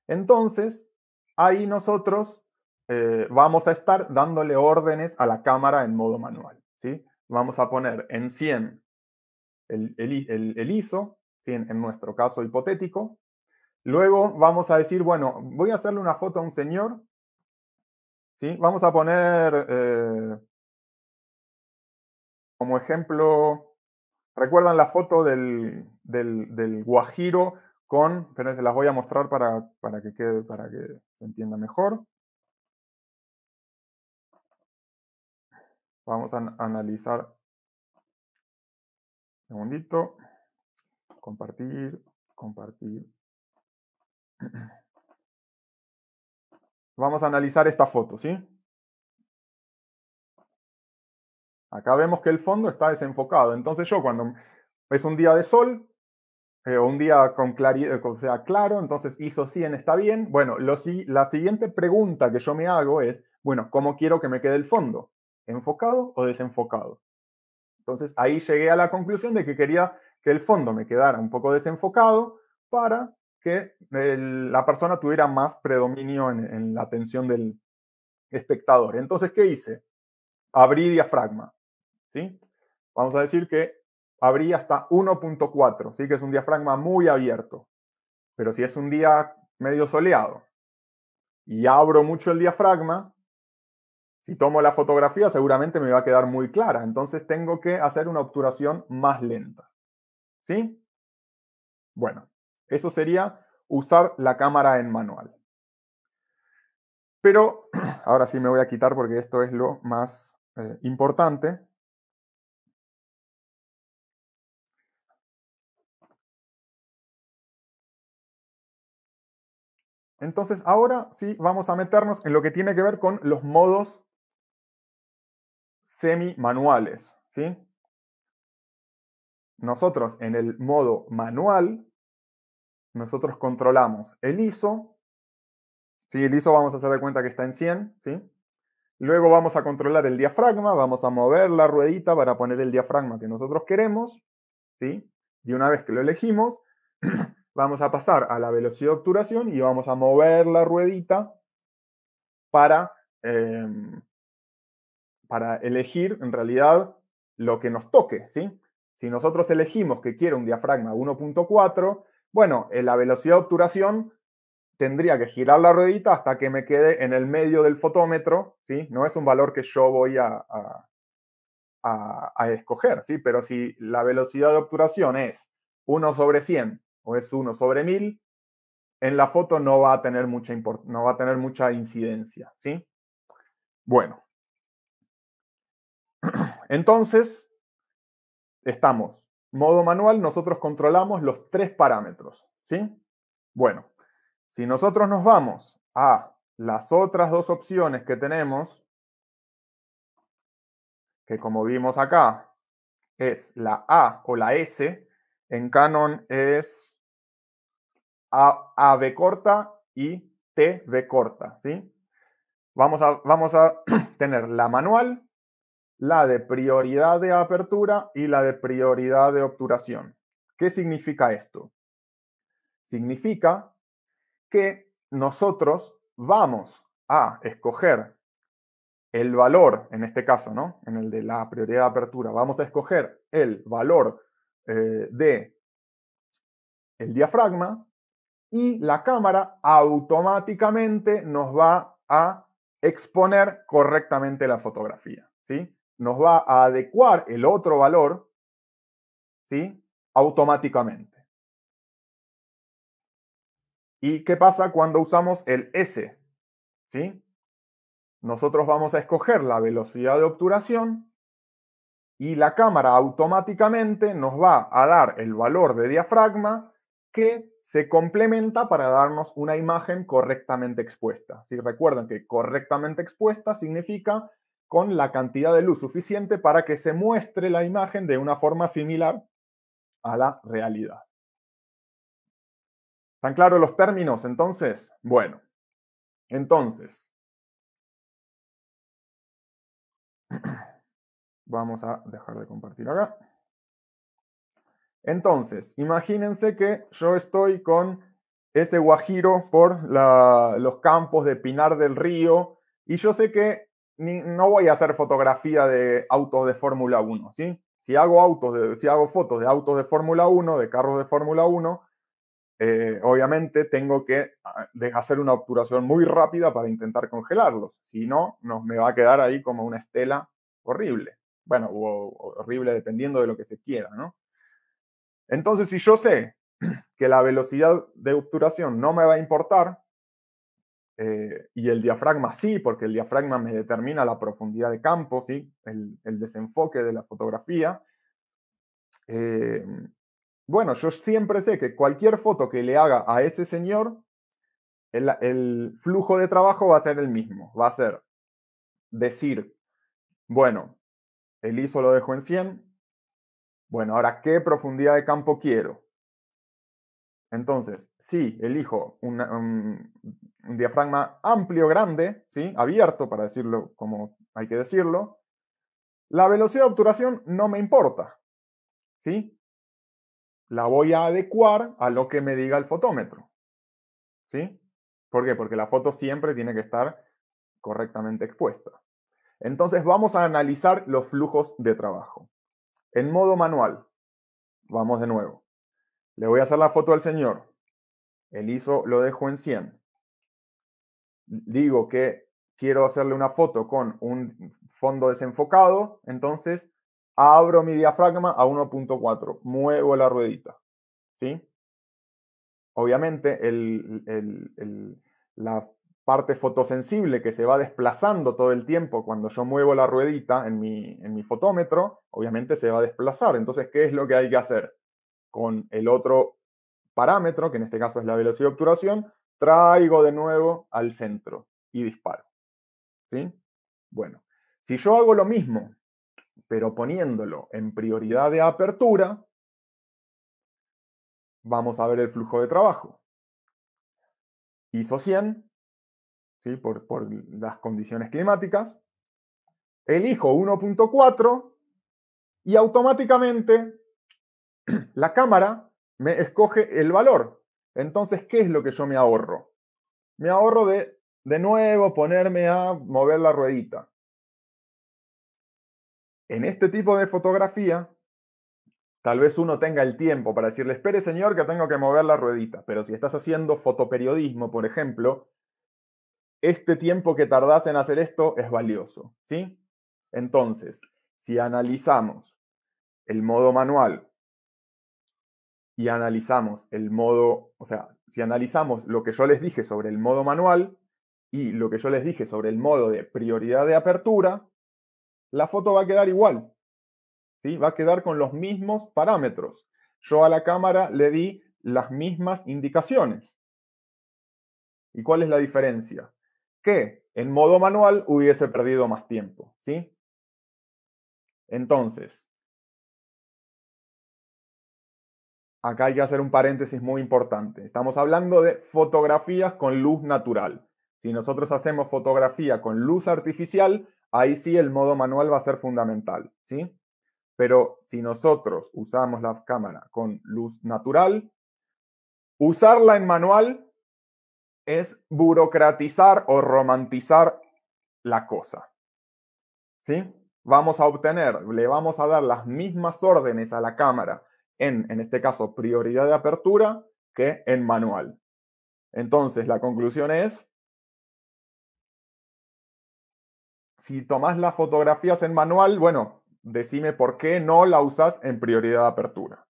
Entonces, ahí nosotros eh, vamos a estar dándole órdenes a la cámara en modo manual, ¿sí? Vamos a poner en 100 el, ISO, en, nuestro caso hipotético. Luego vamos a decir, bueno, voy a hacerle una foto a un señor, ¿sí? Vamos a poner... Eh, como ejemplo, ¿recuerdan la foto del, del, del, guajiro con, pero se las voy a mostrar para, que, quede, para que se entienda mejor. Vamos a analizar. Segundito. Compartir, compartir. Vamos a analizar esta foto, ¿sí? Acá vemos que el fondo está desenfocado. Entonces yo cuando es un día de sol, eh, un día con claridad, eh, o sea, claro, entonces hizo 100 está bien. Bueno, lo, la siguiente pregunta que yo me hago es, bueno, ¿cómo quiero que me quede el fondo? ¿Enfocado o desenfocado? Entonces ahí llegué a la conclusión de que quería que el fondo me quedara un poco desenfocado para que la persona tuviera más predominio en, en la atención del espectador. Entonces, ¿qué hice? Abrí diafragma. ¿sí? Vamos a decir que abrí hasta 1.4, sí que es un diafragma muy abierto. Pero si es un día medio soleado y abro mucho el diafragma, si tomo la fotografía seguramente me va a quedar muy clara, entonces tengo que hacer una obturación más lenta. ¿Sí? Bueno, eso sería usar la cámara en manual. Pero ahora sí me voy a quitar porque esto es lo más eh, importante. Entonces, ahora sí vamos a meternos en lo que tiene que ver con los modos semi-manuales. ¿sí? Nosotros en el modo manual, nosotros controlamos el ISO. ¿sí? El ISO vamos a hacer de cuenta que está en 100. ¿sí? Luego vamos a controlar el diafragma, vamos a mover la ruedita para poner el diafragma que nosotros queremos. ¿sí? Y una vez que lo elegimos, vamos a pasar a la velocidad de obturación y vamos a mover la ruedita para, em, para elegir en realidad lo que nos toque. ¿sí? Si nosotros elegimos que quiero un diafragma 1.4, bueno, en la velocidad de obturación tendría que girar la ruedita hasta que me quede en el medio del fotómetro, ¿sí? No es un valor que yo voy a, a, escoger, ¿sí? Pero si la velocidad de obturación es 1 sobre 100 o es 1 sobre 1000, en la foto no va a tener mucha, no va a tener mucha incidencia, ¿sí? Bueno, entonces, estamos. Modo manual, nosotros controlamos los tres parámetros, ¿sí? Bueno, si nosotros nos vamos a las otras dos opciones que tenemos, que como vimos acá, es la A o la S, en Canon es a, B corta y T B corta, ¿sí? Vamos a, vamos a tener la manual, la de prioridad de apertura y la de prioridad de obturación. ¿Qué significa esto? Significa que nosotros vamos a escoger el valor, en este caso, ¿no? En el de la prioridad de apertura, vamos a escoger el valor eh, de el diafragma y la cámara automáticamente nos va a exponer correctamente la fotografía, ¿sí? Nos va a adecuar el otro valor, ¿sí? Automáticamente. ¿Y qué pasa cuando usamos el S? ¿Sí? Nosotros vamos a escoger la velocidad de obturación y la cámara automáticamente nos va a dar el valor de diafragma que se complementa para darnos una imagen correctamente expuesta. Si recuerdan que correctamente expuesta significa con la cantidad de luz suficiente para que se muestre la imagen de una forma similar a la realidad. ¿Están claros los términos entonces? Bueno, entonces, vamos a dejar de compartir acá. Entonces, imagínense que yo estoy con ese guajiro por los campos de Pinar del Río y yo sé que no voy a hacer fotografía de autos de Fórmula 1, ¿sí? Si hago, fotos de autos de Fórmula 1, de carros de Fórmula 1, eh, obviamente tengo que ah, hacer una obturación muy rápida para intentar congelarlos. Si no, nos me va a quedar ahí como una estela horrible. Bueno, horrible dependiendo de lo que se quiera, ¿no? Entonces, si yo sé que la velocidad de obturación no me va a importar, eh, y el diafragma sí, porque el diafragma me determina la profundidad de campo, ¿sí? el, desenfoque de la fotografía. Eh, bueno, yo siempre sé que cualquier foto que le haga a ese señor, el, flujo de trabajo va a ser el mismo, va a ser decir, bueno, el ISO lo dejo en 100, bueno, ahora, ¿qué profundidad de campo quiero? Entonces, si elijo un diafragma amplio, grande, ¿sí? abierto, para decirlo como hay que decirlo, la velocidad de obturación no me importa. ¿sí? La voy a adecuar a lo que me diga el fotómetro. ¿sí? ¿Por qué? Porque la foto siempre tiene que estar correctamente expuesta. Entonces vamos a analizar los flujos de trabajo. En modo manual, vamos de nuevo. Le voy a hacer la foto al señor. El ISO lo dejo en 100. Digo que quiero hacerle una foto con un fondo desenfocado, entonces abro mi diafragma a 1.4, muevo la ruedita. ¿Sí? Obviamente, el, el, la parte fotosensible que se va desplazando todo el tiempo cuando yo muevo la ruedita en mi, fotómetro, obviamente se va a desplazar. Entonces, ¿qué es lo que hay que hacer? Con el otro parámetro, que en este caso es la velocidad de obturación, traigo de nuevo al centro y disparo. ¿Sí? Bueno, si yo hago lo mismo, pero poniéndolo en prioridad de apertura, vamos a ver el flujo de trabajo. ISO 100, por, por las condiciones climáticas, elijo 1.4 y automáticamente la cámara me escoge el valor. Entonces, ¿qué es lo que yo me ahorro? Me ahorro de, de nuevo, ponerme a mover la ruedita. En este tipo de fotografía, tal vez uno tenga el tiempo para decirle, espere señor que tengo que mover la ruedita, pero si estás haciendo fotoperiodismo, por ejemplo, este tiempo que tardás en hacer esto es valioso, ¿sí? Entonces, si analizamos el modo manual y analizamos el modo, o sea, si analizamos lo que yo les dije sobre el modo manual y lo que yo les dije sobre el modo de prioridad de apertura, la foto va a quedar igual, ¿sí? Va a quedar con los mismos parámetros. Yo a la cámara le di las mismas indicaciones. ¿Y cuál es la diferencia? en modo manual hubiese perdido más tiempo, ¿sí? Entonces, acá hay que hacer un paréntesis muy importante. Estamos hablando de fotografías con luz natural. Si nosotros hacemos fotografía con luz artificial, ahí sí el modo manual va a ser fundamental, ¿sí? Pero si nosotros usamos la cámara con luz natural, usarla en manual es burocratizar o romantizar la cosa. ¿Sí? Vamos a obtener, le vamos a dar las mismas órdenes a la cámara en, en este caso, prioridad de apertura que en manual. Entonces, la conclusión es, si tomas las fotografías en manual, bueno, decime por qué no la usas en prioridad de apertura.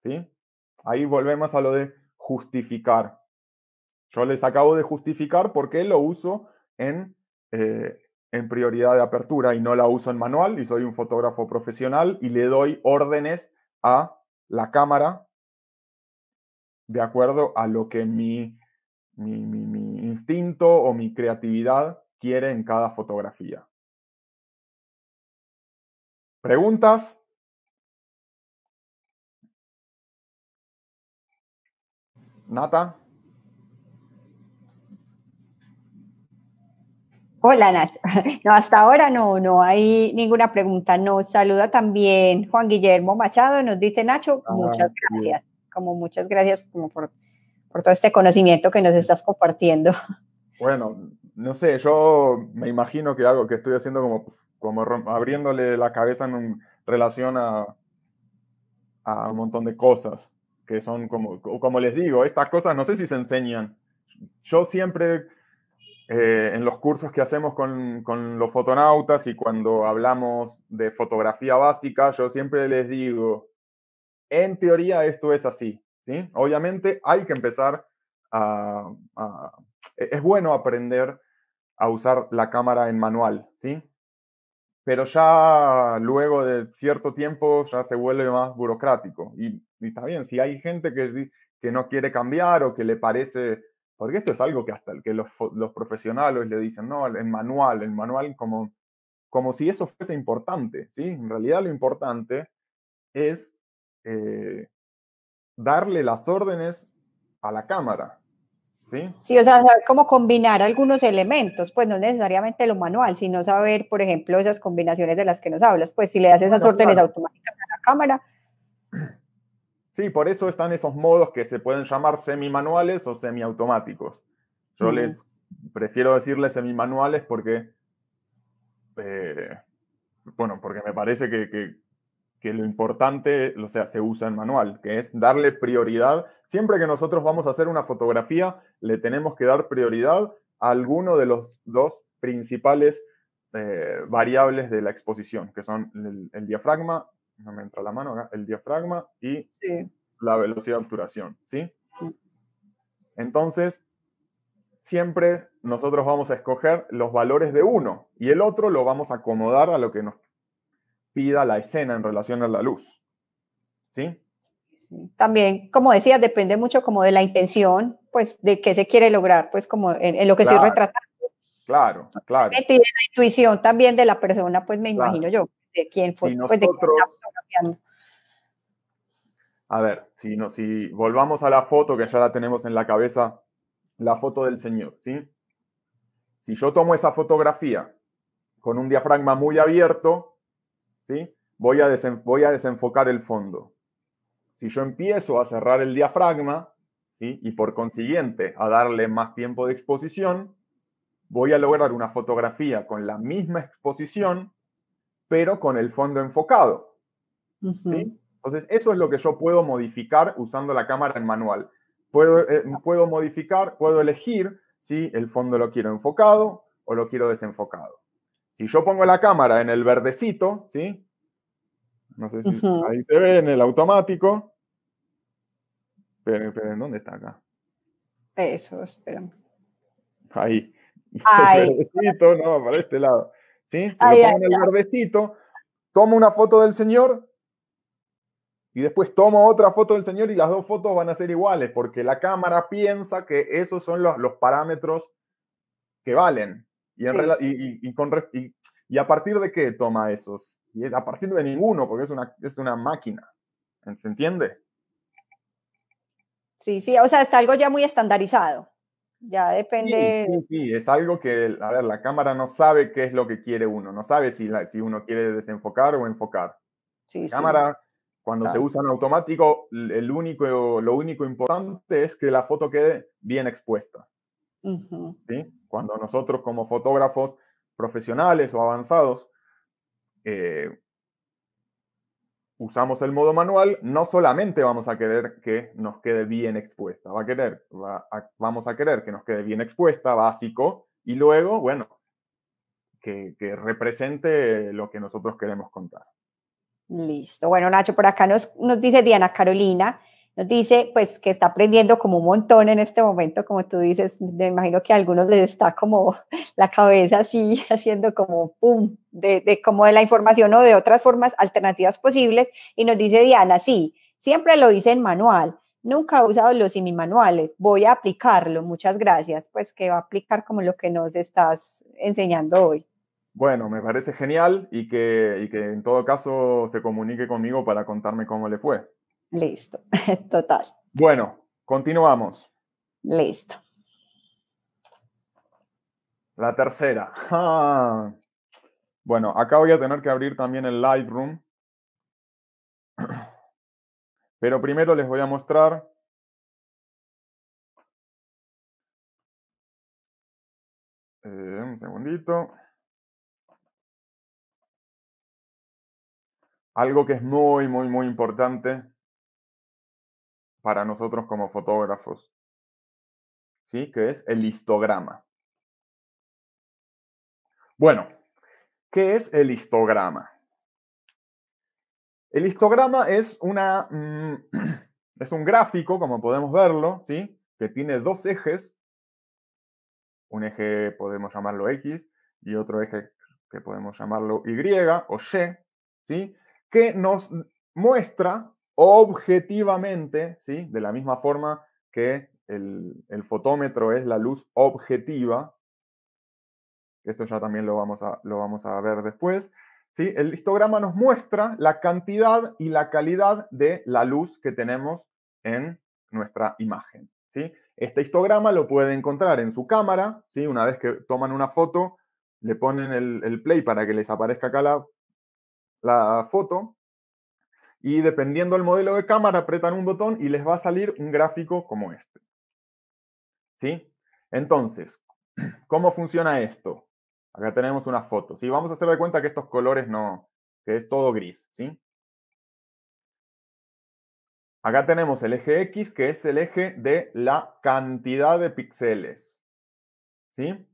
¿Sí? Ahí volvemos a lo de justificar yo les acabo de justificar por qué lo uso eh, en, prioridad de apertura y no la uso en manual y soy un fotógrafo profesional y le doy órdenes a la cámara de acuerdo a lo que mi, mi, mi instinto o mi creatividad quiere en cada fotografía. ¿Preguntas? Nata. Hola Nacho. No, hasta ahora no, no hay ninguna pregunta. Nos saluda también Juan Guillermo Machado, nos dice Nacho, ah, muchas gracias, como muchas gracias como por, todo este conocimiento que nos estás compartiendo. Bueno, no sé, yo me imagino que algo que estoy haciendo como, como abriéndole la cabeza en relación a, a, un montón de cosas que son como, como les digo, estas cosas no sé si se enseñan. Yo siempre eh, en los cursos que hacemos con, los fotonautas y cuando hablamos de fotografía básica, yo siempre les digo, en teoría esto es así, ¿sí? Obviamente hay que empezar a, e, Es bueno aprender a usar la cámara en manual, ¿sí? Pero ya luego de cierto tiempo ya se vuelve más burocrático. Y, y está bien, si hay gente que, que no quiere cambiar o que le parece porque esto es algo que hasta el que los, profesionales le dicen, no, el manual, el manual como, como si eso fuese importante, ¿sí? En realidad lo importante es eh, darle las órdenes a la cámara, ¿sí? Sí, o sea, saber cómo combinar algunos elementos, pues no necesariamente lo manual, sino saber, por ejemplo, esas combinaciones de las que nos hablas, pues si le das esas órdenes automáticas a la cámara, Sí, por eso están esos modos que se pueden llamar semi-manuales o semiautomáticos. Yo les prefiero decirles semimanuales porque, eh, bueno, porque me parece que, lo importante, o sea, se usa en manual, que es darle prioridad. Siempre que nosotros vamos a hacer una fotografía, le tenemos que dar prioridad a alguno de los dos principales eh, variables de la exposición, que son el diafragma me entra la mano el diafragma y la velocidad de obturación, ¿sí? Entonces, siempre nosotros vamos a escoger los valores de uno y el otro lo vamos a acomodar a lo que nos pida la escena en relación a la luz, ¿sí? También, como decía, depende mucho como de la intención, pues de qué se quiere lograr, pues como en, lo que sirve se Claro, claro. la intuición también de la persona, pues me imagino yo de quién fue. Pues, a ver, si, no, si volvamos a la foto que ya la tenemos en la cabeza, la foto del Señor, ¿sí? Si yo tomo esa fotografía con un diafragma muy abierto, ¿sí? Voy a, voy a desenfocar el fondo. Si yo empiezo a cerrar el diafragma, ¿sí? Y por consiguiente a darle más tiempo de exposición, voy a lograr una fotografía con la misma exposición, pero con el fondo enfocado. Entonces, eso es lo que yo puedo modificar usando la cámara en manual. Puedo, eh, puedo modificar, puedo elegir si el fondo lo quiero enfocado o lo quiero desenfocado. Si yo pongo la cámara en el verdecito, ¿sí? No sé si ahí se ve en el automático. Pero, ¿en dónde está acá? Eso, esperen. Ahí. Ahí. verdecito, no, para este lado. ¿sí? Se lo pongo en el verdecito, tomo una foto del señor y después tomo otra foto del señor y las dos fotos van a ser iguales porque la cámara piensa que esos son los, parámetros que valen. Y, y, a partir de qué toma esos? a partir de ninguno, porque es una, es una máquina. ¿Se entiende? Sí, sí, o sea, es algo ya muy estandarizado. Ya depende. Sí, sí, es algo que, a ver, la cámara no sabe qué es lo que quiere uno, no sabe si, si uno quiere desenfocar o enfocar. Sí, la cámara, cuando se usa en automático, el único, lo único importante es que la foto quede bien expuesta. Uh Cuando nosotros como fotógrafos profesionales o avanzados eh, usamos el modo manual, no solamente vamos a querer que nos quede bien expuesta, va a querer, vamos a querer que nos quede bien expuesta, básico, y luego, bueno, que, represente lo que nosotros queremos contar. Listo. Bueno, Nacho, por acá nos, nos dice Diana Carolina nos dice pues que está aprendiendo como un montón en este momento, como tú dices, me imagino que a algunos les está como la cabeza así haciendo como pum, de, como de la información o de otras formas alternativas posibles y nos dice Diana, sí, siempre lo hice en manual, nunca he usado los semimanuales, voy a aplicarlo, muchas gracias, pues que va a aplicar como lo que nos estás enseñando hoy. Bueno, me parece genial y que, y que en todo caso se comunique conmigo para contarme cómo le fue. Listo, total. Bueno, continuamos. Listo. La tercera. Bueno, acá voy a tener que abrir también el Lightroom. Pero primero les voy a mostrar eh, un segundito. Algo que es muy, muy, muy importante para nosotros como fotógrafos, ¿sí? que es el histograma. Bueno, ¿qué es el histograma? El histograma es, una, mm, es un gráfico, como podemos verlo, ¿sí? que tiene dos ejes. Un eje podemos llamarlo X y otro eje que podemos llamarlo Y o Y, ¿sí? que nos muestra objetivamente, ¿sí? De la misma forma que el, fotómetro es la luz objetiva, esto ya también lo vamos a, lo vamos a ver después, ¿sí? El histograma nos muestra la cantidad y la calidad de la luz que tenemos en nuestra imagen, ¿sí? Este histograma lo puede encontrar en su cámara, ¿sí? Una vez que toman una foto, le ponen el, play para que les aparezca acá la foto, y dependiendo del modelo de cámara apretan un botón y les va a salir un gráfico como este. ¿Sí? Entonces, ¿cómo funciona esto? Acá tenemos una foto. ¿sí? Vamos a hacer de cuenta que estos colores no, que es todo gris. ¿sí? Acá tenemos el eje X, que es el eje de la cantidad de píxeles. ¿Sí?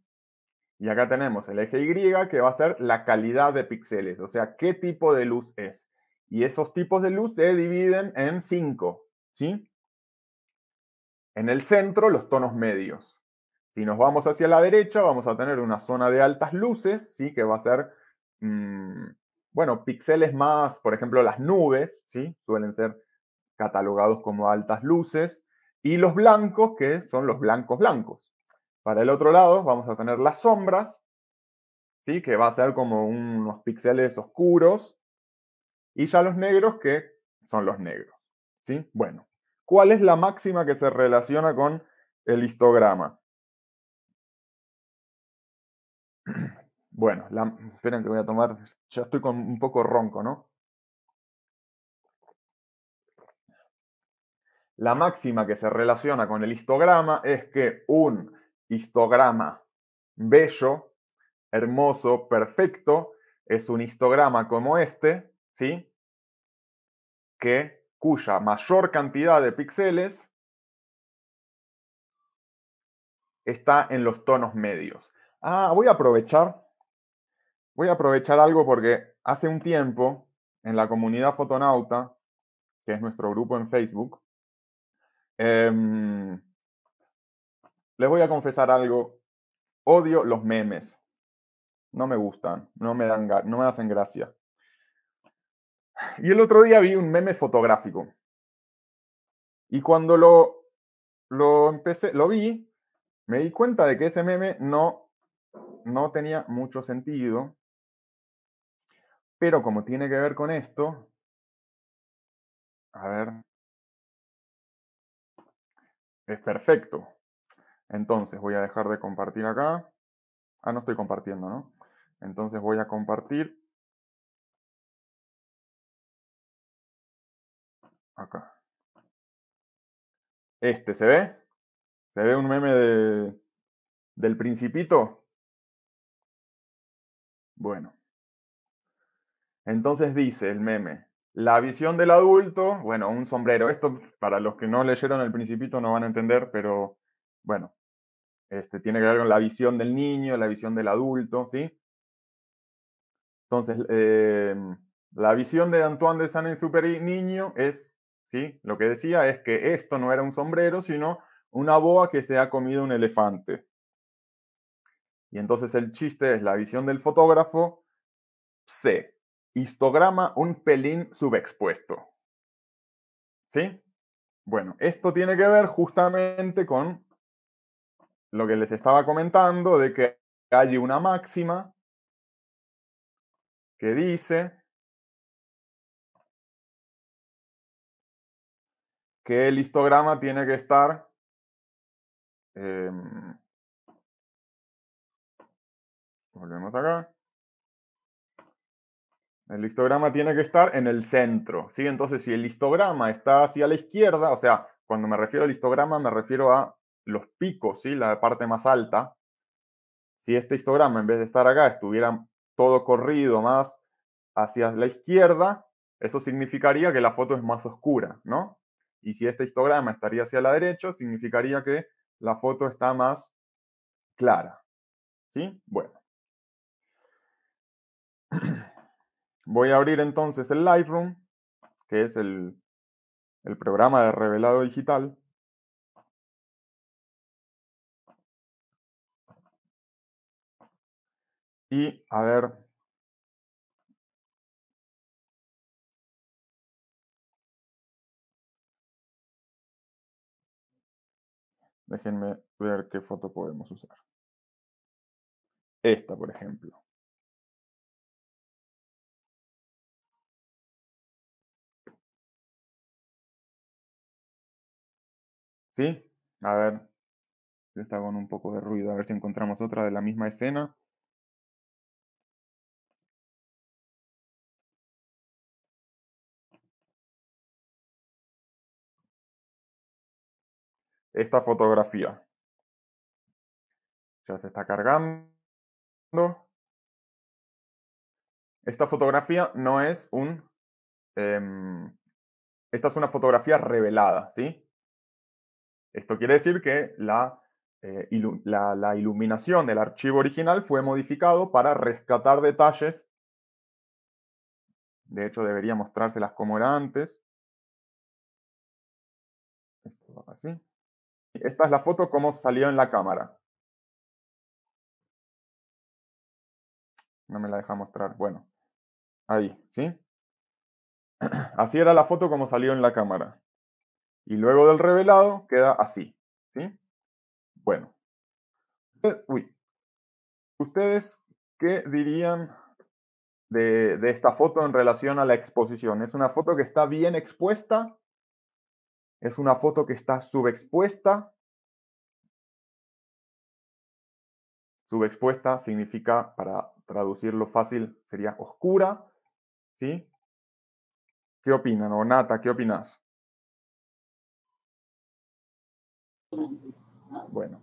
Y acá tenemos el eje Y, que va a ser la calidad de píxeles, o sea, qué tipo de luz es. Y esos tipos de luz se dividen en cinco, ¿sí? En el centro, los tonos medios. Si nos vamos hacia la derecha, vamos a tener una zona de altas luces, ¿sí? Que va a ser, mm, bueno, píxeles más, por ejemplo, las nubes, ¿sí? Suelen ser catalogados como altas luces. Y los blancos, que son los blancos blancos. Para el otro lado, vamos a tener las sombras, ¿sí? Que va a ser como unos píxeles oscuros, y ya los negros que son los negros. ¿sí? Bueno, ¿cuál es la máxima que se relaciona con el histograma? Bueno, la, esperen que voy a tomar, ya estoy con un poco ronco, ¿no? La máxima que se relaciona con el histograma es que un histograma bello, hermoso, perfecto, es un histograma como este, ¿sí? Que, cuya mayor cantidad de píxeles está en los tonos medios. Ah, voy a aprovechar, voy a aprovechar algo porque hace un tiempo en la comunidad fotonauta, que es nuestro grupo en Facebook, em, les voy a confesar algo. Odio los memes. No me gustan, no me, dan, no me hacen gracia. Y el otro día vi un meme fotográfico. Y cuando lo, lo empecé, lo vi, me di cuenta de que ese meme no, no tenía mucho sentido. Pero como tiene que ver con esto, a ver, es perfecto. Entonces voy a dejar de compartir acá. Ah, no estoy compartiendo, ¿no? Entonces voy a compartir Acá. Este, ¿se ve? ¿Se ve un meme de, del principito? Bueno. Entonces dice el meme, la visión del adulto, bueno, un sombrero. Esto para los que no leyeron el principito no van a entender, pero bueno, este, tiene que ver con la visión del niño, la visión del adulto, ¿sí? Entonces, em, la visión de Antoine de Saint-Exupéry, niño, es lo que decía es que esto no era un sombrero, sino una boa que se ha comido un elefante. Y entonces el chiste es la visión del fotógrafo, C, histograma un pelín subexpuesto. ¿Sí? Bueno, esto tiene que ver justamente con lo que les estaba comentando de que hay una máxima que dice que el histograma tiene que estar em, volvemos acá. El histograma tiene que estar en el centro, ¿sí? Entonces, si el histograma está hacia la izquierda, o sea, cuando me refiero al histograma me refiero a los picos, ¿sí? La parte más alta. Si este histograma, en vez de estar acá, estuviera todo corrido más hacia la izquierda, eso significaría que la foto es más oscura, ¿no? Y si este histograma estaría hacia la derecha, significaría que la foto está más clara. ¿Sí? Bueno. Voy a abrir entonces el Lightroom, que es el, el programa de revelado digital. Y a ver, Déjenme ver qué foto podemos usar. Esta, por ejemplo. ¿Sí? A ver. Está con un poco de ruido. A ver si encontramos otra de la misma escena. esta fotografía. Ya se está cargando. Esta fotografía no es un... Em, esta es una fotografía revelada, ¿sí? Esto quiere decir que eh, la, la iluminación del archivo original fue modificado para rescatar detalles. De hecho, debería mostrárselas como era antes. Esto va así. Esta es la foto como salió en la cámara. No me la deja mostrar. Bueno, ahí, ¿sí? Así era la foto como salió en la cámara. Y luego del revelado queda así, ¿sí? Bueno. Uy. ¿Ustedes qué dirían de, de esta foto en relación a la exposición? ¿Es una foto que está bien expuesta es una foto que está subexpuesta. Subexpuesta significa, para traducirlo fácil, sería oscura. ¿Sí? ¿Qué opinan? O ¿qué opinas? Bueno.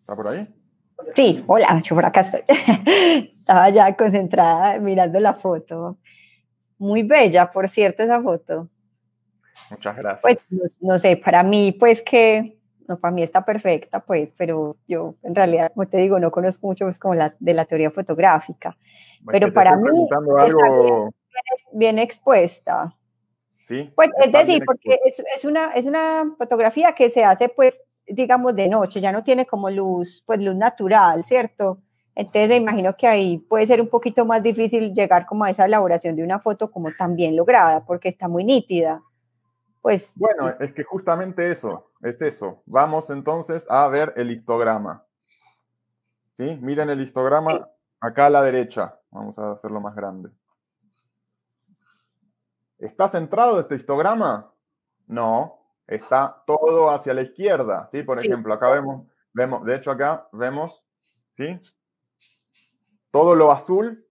¿Está por ahí? Sí, hola, yo por acá estoy. Estaba ya concentrada mirando la foto muy bella, por cierto, esa foto. Muchas gracias. Pues no, sé, para mí, pues que, no, para mí está perfecta, pues, pero yo en realidad, como te digo, no conozco mucho pues, como la, de la teoría fotográfica. pero para mí, está bien, expuesta. Sí. Pues, es decir, porque una, es una fotografía que se hace, pues, digamos, de noche, ya no tiene como luz, pues, luz natural, ¿cierto? Entonces me imagino que ahí puede ser un poquito más difícil llegar como a esa elaboración de una foto como tan bien lograda, porque está muy nítida. Pues, bueno, es que justamente eso, es eso. Vamos entonces a ver el histograma. ¿Sí? Miren el histograma acá a la derecha. Vamos a hacerlo más grande. ¿Está centrado este histograma? No, está todo hacia la izquierda, ¿sí? Por ejemplo, acá vemos, vemos, de hecho acá vemos, ¿sí? todo lo azul.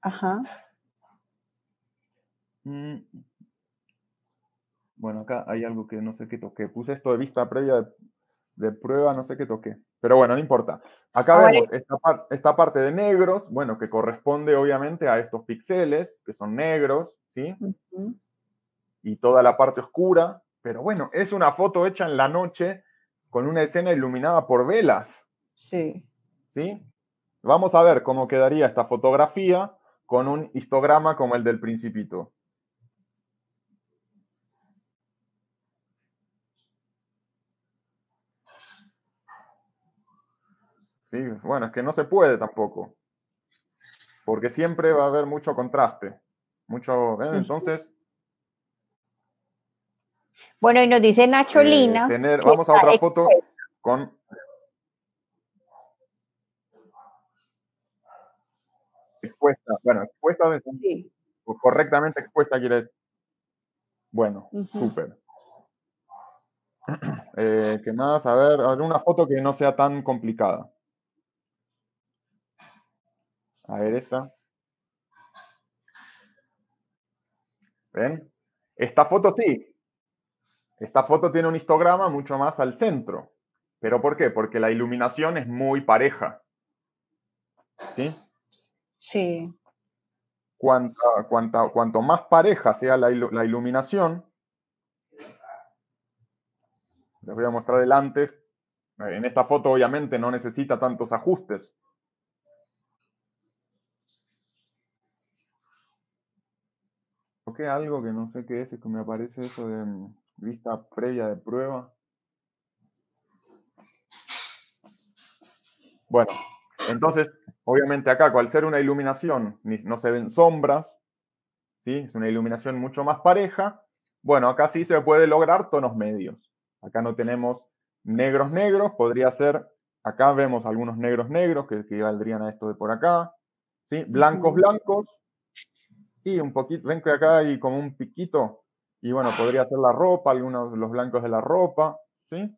Ajá. Mm. Bueno, acá hay algo que no sé qué toqué. Puse esto de vista previa de, prueba, no sé qué toqué. Pero bueno, no importa. Acá vemos esta, parte de negros, bueno, que corresponde obviamente a estos píxeles, que son negros, ¿sí? Y toda la parte oscura. Pero bueno, es una foto hecha en la noche con una escena iluminada por velas. Sí. ¿sí? Vamos a ver cómo quedaría esta fotografía con un histograma como el del principito. Sí, bueno, es que no se puede tampoco, porque siempre va a haber mucho contraste, mucho, ¿ven? ¿eh? entonces. Bueno, y nos dice Nacholina... Eh, vamos a otra foto con Bueno, expuesta de, sí. correctamente expuesta quieres Bueno, súper. Eh, ¿Qué más? A ver, Una foto que no sea tan complicada. A ver esta. ¿Ven? Esta foto sí. Esta foto tiene un histograma mucho más al centro. ¿Pero por qué? Porque la iluminación es muy pareja. ¿Sí? Sí. cuanto más pareja sea la, iluminación, les voy a mostrar el antes. En esta foto obviamente no necesita tantos ajustes. ¿Por algo que no sé qué es, es que me aparece eso de mm, vista previa de prueba? Bueno, entonces Obviamente acá, al ser una iluminación, no se ven sombras, ¿sí? es una iluminación mucho más pareja. Bueno, acá sí se puede lograr tonos medios. Acá no tenemos negros negros, podría ser, acá vemos algunos negros negros que valdrían a esto de por acá, ¿sí? blancos blancos, y un poquito, ven que acá hay como un piquito, y bueno, podría ser la ropa, algunos los blancos de la ropa, ¿sí?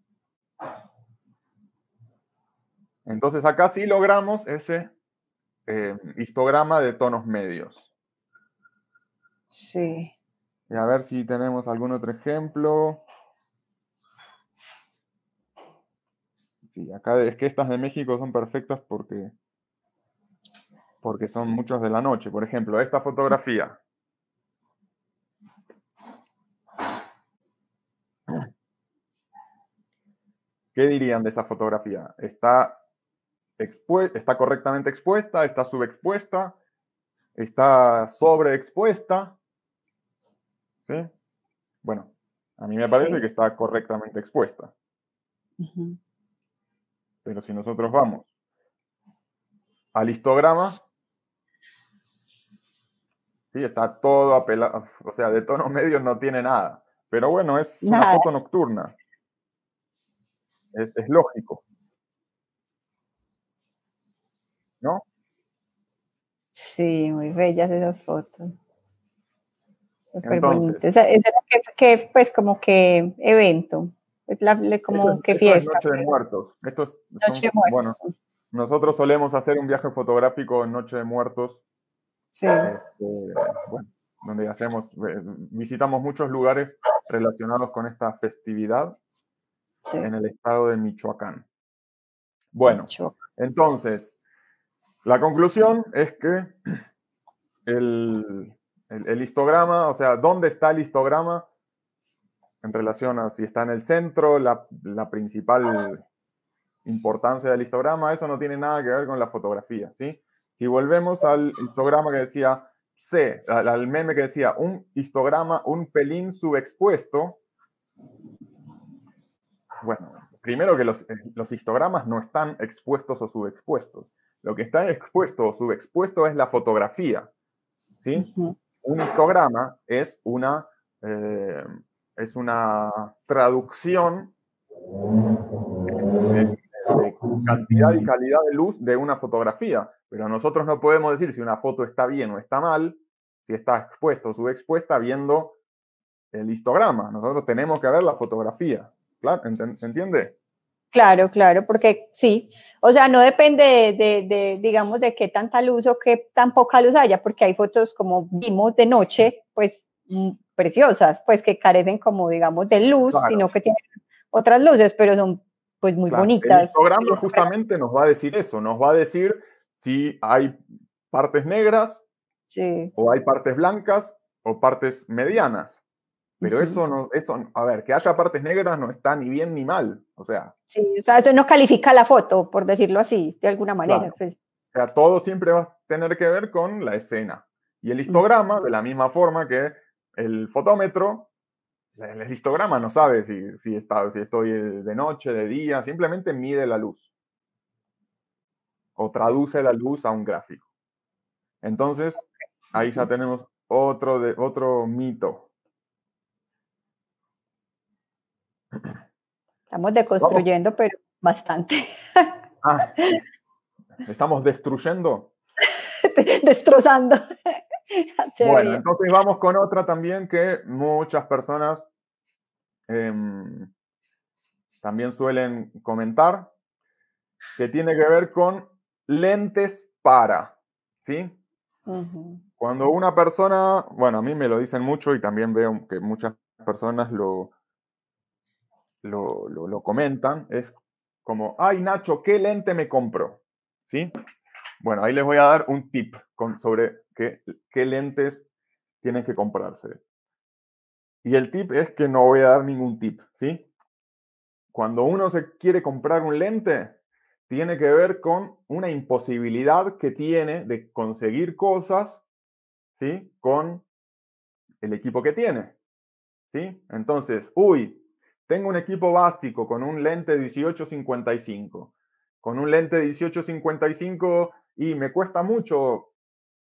Entonces acá sí logramos ese eh, histograma de tonos medios. Sí. Y a ver si tenemos algún otro ejemplo. Sí, acá es que estas de México son perfectas porque, porque son muchas de la noche. Por ejemplo, esta fotografía. ¿Qué dirían de esa fotografía? ¿Está está correctamente expuesta, está subexpuesta, está sobreexpuesta. ¿Sí? Bueno, a mí me parece que está correctamente expuesta. Pero si nosotros vamos al histograma, sí, está todo apelado, o sea, de tono medio no tiene nada. Pero bueno, es una foto nocturna. es lógico. Sí, muy bellas esas fotos. Súper pues como que evento, es como que fiesta. noche de muertos. Bueno, nosotros solemos hacer un viaje fotográfico en Noche de Muertos. Sí. Este, donde hacemos, eh, visitamos muchos lugares relacionados con esta festividad en el estado de Michoacán. Bueno, entonces, la conclusión es que el, histograma, o sea, ¿dónde está el histograma? En relación a si está en el centro, la, principal importancia del histograma, eso no tiene nada que ver con la fotografía, ¿sí? Si volvemos al histograma que decía C, al meme que decía un histograma un pelín subexpuesto, bueno, primero que los, eh, los histogramas no están expuestos o subexpuestos. Lo que está expuesto o subexpuesto es la fotografía. ¿sí? Un histograma es una, eh, es una traducción de, cantidad y calidad de luz de una fotografía. Pero nosotros no podemos decir si una foto está bien o está mal, si está expuesto o subexpuesta viendo el histograma. Nosotros tenemos que ver la fotografía. ¿Se entiende? Claro, claro, porque sí, o sea, no depende de, de, digamos, de qué tanta luz o qué tan poca luz haya, porque hay fotos como vimos de noche, pues mm, preciosas, pues que carecen como, digamos, de luz, sino que tienen otras luces, pero son pues muy bonitas. El programa justamente nos va a decir eso, nos va a decir si hay partes negras sí. o hay partes blancas o partes medianas. Pero eso no, a ver, que haya partes negras no está ni bien ni mal, o sea. Sí, o eso nos califica la foto, por decirlo así, de alguna manera. Pues. todo siempre va a tener que ver con la escena. Y el histograma, de la misma forma que el fotómetro, el, histograma no sabe si, si, está, si estoy eh, de noche, de día, simplemente mide la luz. O traduce la luz a un gráfico. Entonces, ahí ya tenemos otro, de, otro mito Estamos deconstruyendo, pero bastante. Ah, estamos destruyendo. Destrozando. bueno, entonces vamos con otra también que muchas personas em, también suelen comentar, que tiene que ver con lentes para, ¿sí? Cuando una persona, bueno, a mí me lo dicen mucho y también veo que muchas personas lo, lo, comentan, es como, ay Nacho, ¿qué lente me compro? ¿Sí? Bueno, ahí les voy a dar un tip sobre qué, lentes tienen que comprarse. Y el tip es que no voy a dar ningún tip, ¿sí? Cuando uno se quiere comprar un lente, tiene que ver con una imposibilidad que tiene de conseguir cosas, ¿sí? Con el equipo que tiene, ¿sí? Entonces, uy, tengo un equipo básico con un lente 18,55. Con un lente 18.55, y me cuesta mucho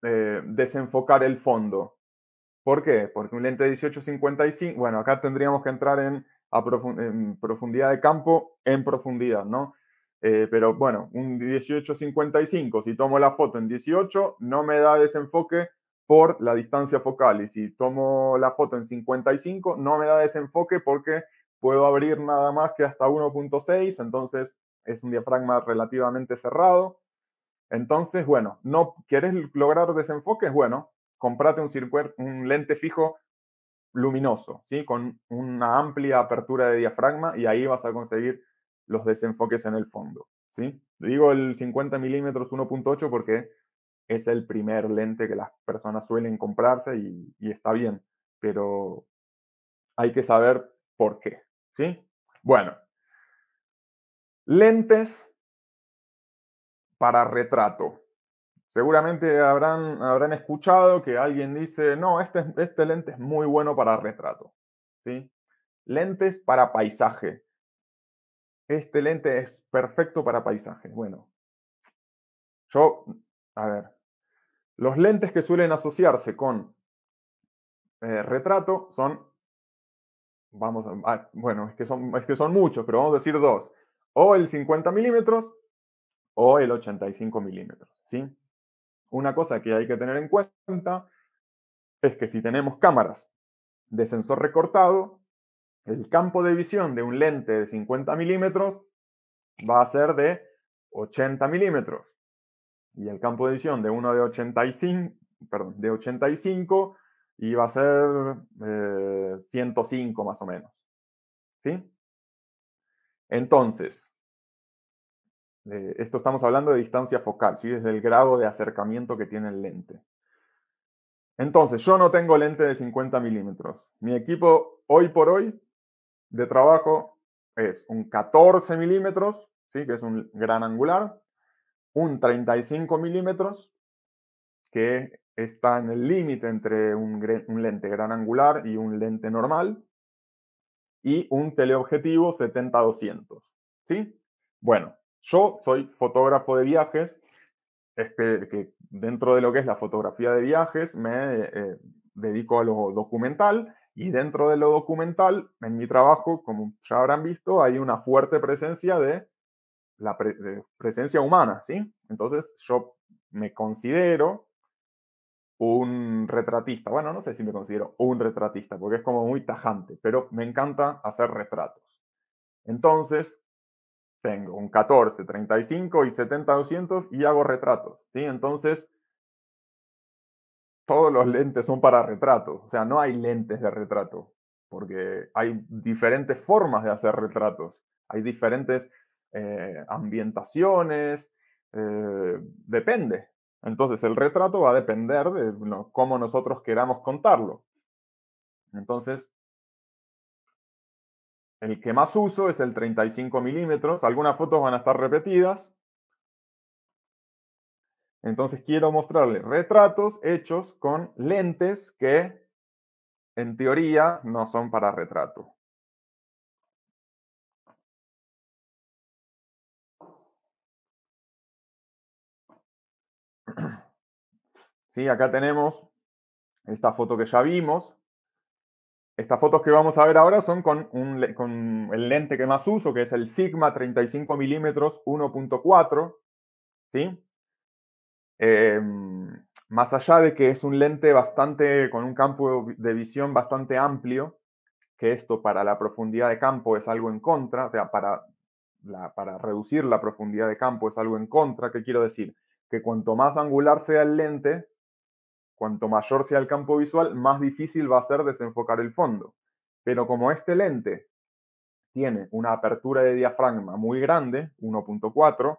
eh, desenfocar el fondo. ¿Por qué? Porque un lente 1855, bueno, acá tendríamos que entrar en, profundidad de campo, en profundidad, ¿no? Eh, pero bueno, un 1855, si tomo la foto en 18, no me da desenfoque por la distancia focal. Y si tomo la foto en 55, no me da desenfoque porque puedo abrir nada más que hasta 1.6, entonces es un diafragma relativamente cerrado. Entonces, bueno, no quieres lograr desenfoques, bueno, comprate un, un lente fijo luminoso, ¿sí? Con una amplia apertura de diafragma y ahí vas a conseguir los desenfoques en el fondo, ¿sí? Digo el 50 milímetros 1.8 porque es el primer lente que las personas suelen comprarse y está bien, pero hay que saber por qué, ¿Sí? Bueno, lentes para retrato. Seguramente habrán, habrán escuchado que alguien dice, no, este, este lente es muy bueno para retrato. ¿Sí? Lentes para paisaje. Este lente es perfecto para paisaje. Bueno, yo, a ver, los lentes que suelen asociarse con eh, retrato son vamos a, ah, bueno, es que, son, muchos, pero vamos a decir dos, o el 50 milímetros o el 85 milímetros, ¿sí? Una cosa que hay que tener en cuenta es que si tenemos cámaras de sensor recortado, el campo de visión de un lente de 50 milímetros va a ser de 80 milímetros y el campo de visión de uno de 85, perdón, de 85 y va a ser 105 eh, más o menos. ¿Sí? Entonces, eh, esto estamos hablando de distancia focal, ¿sí? Desde el grado de acercamiento que tiene el lente. Entonces, yo no tengo lente de 50 milímetros. Mi equipo hoy por hoy de trabajo es un 14 milímetros, ¿sí? que es un gran angular, un 35 milímetros, que está en el límite entre un, lente gran angular y un lente normal y un teleobjetivo 70-200. ¿Sí? Bueno, yo soy fotógrafo de viajes, este, que dentro de lo que es la fotografía de viajes me eh, dedico a lo documental y dentro de lo documental, en mi trabajo, como ya habrán visto, hay una fuerte presencia de la presencia humana, ¿sí? Entonces yo me considero un retratista. Bueno, no sé si me considero un retratista, porque es como muy tajante, pero me encanta hacer retratos. Entonces, tengo un 14, 35 y 70, 200 y hago retratos. ¿sí? Entonces, todos los lentes son para retratos. O sea, no hay lentes de retrato, porque hay diferentes formas de hacer retratos. Hay diferentes eh, ambientaciones. Eh, depende, entonces, el retrato va a depender de cómo nosotros queramos contarlo. Entonces, el que más uso es el 35 milímetros. Algunas fotos van a estar repetidas. Entonces quiero mostrarles retratos hechos con lentes que en teoría no son para retrato. ¿Sí? Acá tenemos esta foto que ya vimos. Estas fotos que vamos a ver ahora son con, con el lente que más uso, que es el Sigma 35 mm 1.4. ¿sí? Em, más allá de que es un lente bastante, con un campo de visión bastante amplio, que esto para la profundidad de campo es algo en contra, o sea, para, para reducir la profundidad de campo es algo en contra, ¿qué quiero decir? Que cuanto más angular sea el lente, Cuanto mayor sea el campo visual, más difícil va a ser desenfocar el fondo. Pero como este lente tiene una apertura de diafragma muy grande, 1.4,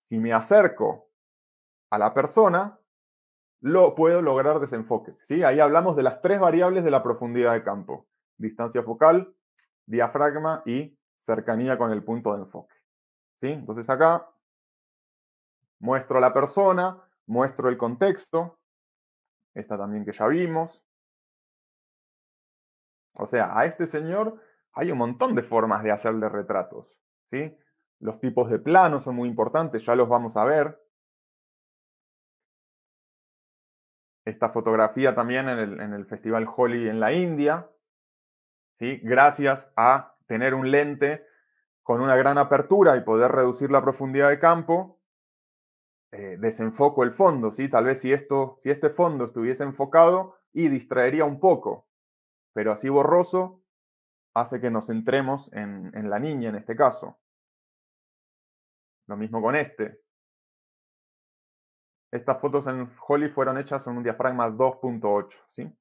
si me acerco a la persona, lo puedo lograr desenfoques. ¿sí? Ahí hablamos de las tres variables de la profundidad de campo. Distancia focal, diafragma y cercanía con el punto de enfoque. ¿sí? Entonces acá muestro a la persona, muestro el contexto, esta también que ya vimos. O sea, a este señor hay un montón de formas de hacerle retratos, ¿sí? Los tipos de planos son muy importantes, ya los vamos a ver. Esta fotografía también en el, Festival Holi en la India, ¿sí? Gracias a tener un lente con una gran apertura y poder reducir la profundidad de campo, eh, desenfoco el fondo, ¿sí? Tal vez si, esto, si este fondo estuviese enfocado y distraería un poco, pero así borroso hace que nos centremos en, la niña en este caso. Lo mismo con este. Estas fotos en Holly fueron hechas en un diafragma 2.8, ¿sí?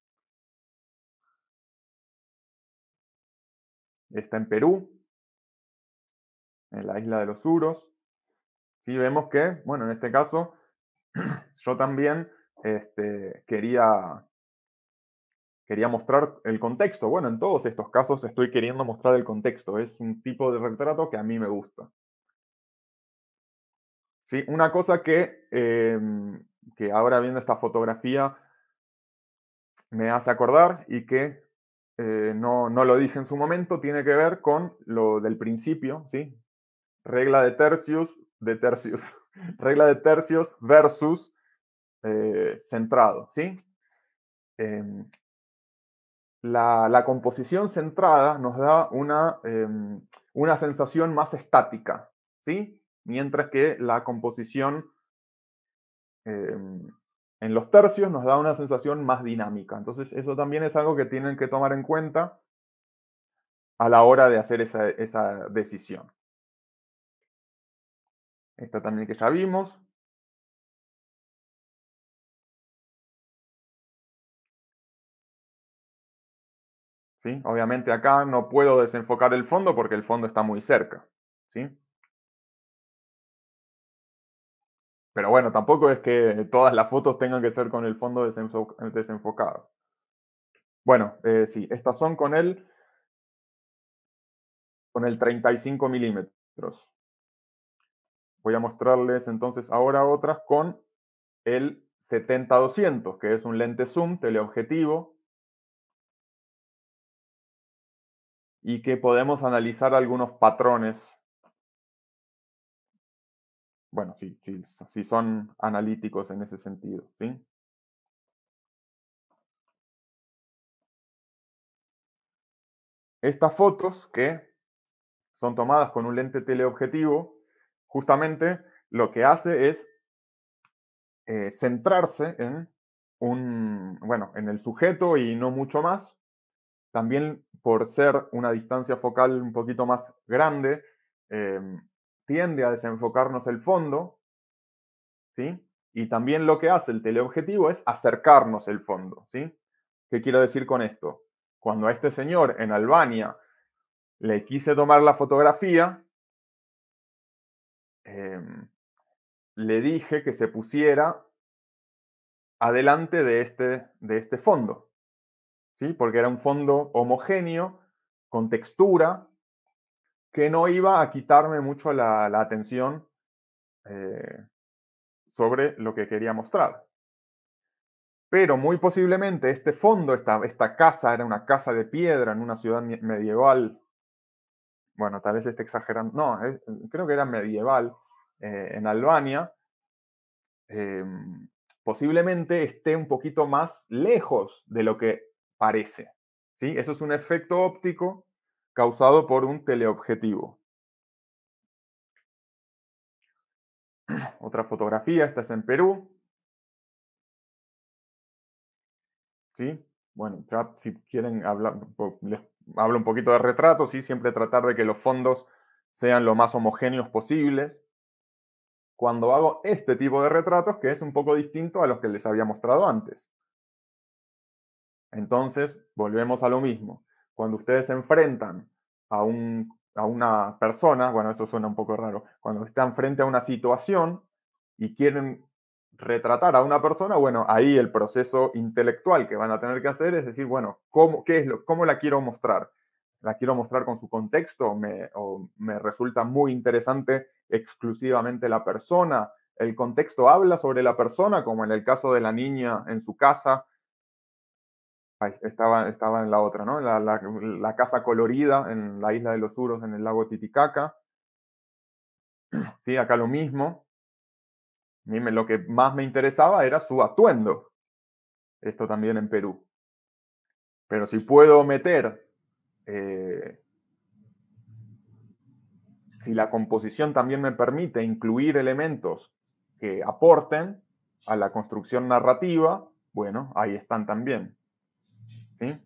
Está en Perú, en la isla de los suros Vemos que, bueno, en este caso, yo también este, quería, quería mostrar el contexto. Bueno, en todos estos casos estoy queriendo mostrar el contexto. Es un tipo de retrato que a mí me gusta. ¿Sí? Una cosa que, em, que ahora viendo esta fotografía me hace acordar y que eh, no, lo dije en su momento, tiene que ver con lo del principio, Regla de tercios de tercios. Regla de tercios versus eh, centrado, ¿sí? Em, la, composición centrada nos da una, em, una sensación más estática, ¿sí? Mientras que la composición em, en los tercios nos da una sensación más dinámica. Entonces, eso también es algo que tienen que tomar en cuenta a la hora de hacer esa decisión. Esta también que ya vimos. ¿Sí? Obviamente acá no puedo desenfocar el fondo porque el fondo está muy cerca. ¿sí? Pero bueno, tampoco es que todas las fotos tengan que ser con el fondo desenfocado. Bueno, eh, sí, estas son con el, con el 35 milímetros voy a mostrarles entonces ahora otras con el 70-200, que es un lente zoom teleobjetivo y que podemos analizar algunos patrones. Bueno, si son analíticos en ese sentido, ¿sí? Estas fotos que son tomadas con un lente teleobjetivo justamente lo que hace es eh, centrarse en un, bueno, en el sujeto y no mucho más. También por ser una distancia focal un poquito más grande, eh, tiende a desenfocarnos el fondo, ¿sí? Y también lo que hace el teleobjetivo es acercarnos el fondo, ¿sí? ¿Qué quiero decir con esto? Cuando a este señor en Albania le quise tomar la fotografía, Em, le dije que se pusiera adelante de este, de este fondo, ¿sí? porque era un fondo homogéneo, con textura, que no iba a quitarme mucho la, atención eh, sobre lo que quería mostrar. Pero muy posiblemente este fondo, esta casa, era una casa de piedra en una ciudad medieval bueno, tal vez esté exagerando, no, creo que era medieval eh, en Albania, em, posiblemente esté un poquito más lejos de lo que parece. ¿sí? Eso es un efecto óptico causado por un teleobjetivo. Otra fotografía, esta es en Perú. ¿Sí? Bueno, si quieren hablar, les hablo un poquito de retratos y siempre tratar de que los fondos sean lo más homogéneos posibles. Cuando hago este tipo de retratos, que es un poco distinto a los que les había mostrado antes. Entonces, volvemos a lo mismo. Cuando ustedes se enfrentan a, un, a una persona, bueno, eso suena un poco raro, cuando están frente a una situación y quieren retratar a una persona, bueno, ahí el proceso intelectual que van a tener que hacer es decir, bueno, ¿cómo, qué es lo, cómo la quiero mostrar? ¿La quiero mostrar con su contexto? Me, ¿O me resulta muy interesante exclusivamente la persona? ¿El contexto habla sobre la persona, como en el caso de la niña en su casa? estaba, en la otra, ¿no? La, casa colorida en la isla de los Uros, en el lago Titicaca. Sí, acá lo mismo mí lo que más me interesaba era su atuendo. Esto también en Perú. Pero si puedo meter, eh, si la composición también me permite incluir elementos que aporten a la construcción narrativa, bueno, ahí están también. ¿Sí?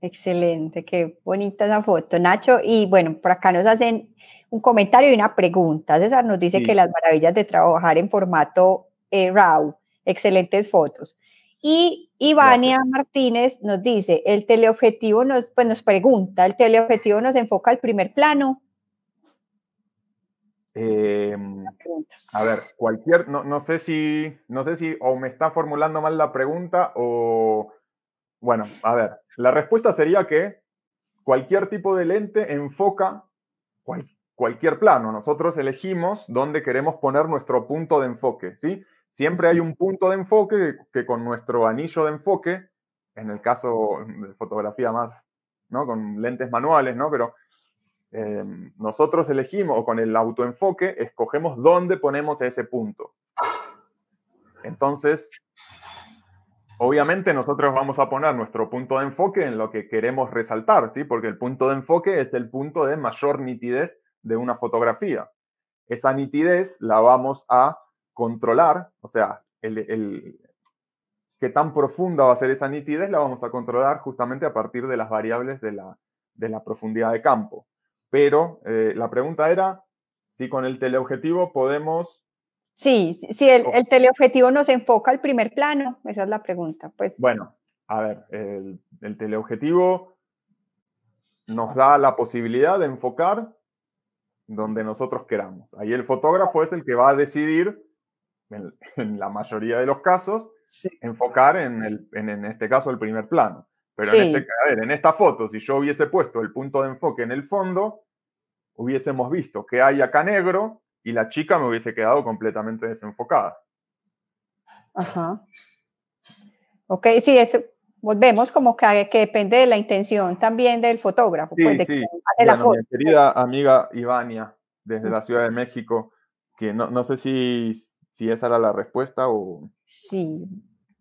Excelente, qué bonita esa foto, Nacho. Y bueno, por acá nos hacen un comentario y una pregunta. César nos dice que las maravillas de trabajar en formato eh, RAW, excelentes fotos. Y Ivania Martínez nos dice, el teleobjetivo nos, pues nos pregunta, ¿el teleobjetivo nos enfoca al primer plano? Em, a ver, cualquier, no, no, sé si, no sé si o me está formulando mal la pregunta o, bueno, a ver, la respuesta sería que cualquier tipo de lente enfoca cualquier plano. Nosotros elegimos dónde queremos poner nuestro punto de enfoque, ¿sí? Siempre hay un punto de enfoque que, con nuestro anillo de enfoque, en el caso de fotografía más, ¿no? Con lentes manuales, ¿no? Pero em, nosotros elegimos, o con el autoenfoque, escogemos dónde ponemos ese punto. Entonces, obviamente nosotros vamos a poner nuestro punto de enfoque en lo que queremos resaltar, ¿sí? Porque el punto de enfoque es el punto de mayor nitidez de una fotografía. Esa nitidez la vamos a controlar, o sea, qué tan profunda va a ser esa nitidez la vamos a controlar justamente a partir de las variables de la, profundidad de campo. Pero eh, la pregunta era si con el teleobjetivo podemos... Sí, si el, teleobjetivo nos enfoca al primer plano, esa es la pregunta. Pues. Bueno, a ver, el, el teleobjetivo nos da la posibilidad de enfocar donde nosotros queramos. Ahí el fotógrafo es el que va a decidir, en, la mayoría de los casos, enfocar en, este caso el primer plano. Pero en, este, en esta foto, si yo hubiese puesto el punto de enfoque en el fondo, hubiésemos visto que hay acá negro y la chica me hubiese quedado completamente desenfocada. Ajá. Ok, sí, es, volvemos como que, eh, que, depende de la intención también del fotógrafo. Pues, sí, de la Mi querida amiga Ivania, desde la Ciudad de México, que no, no sé si, si, esa era la respuesta o... Sí,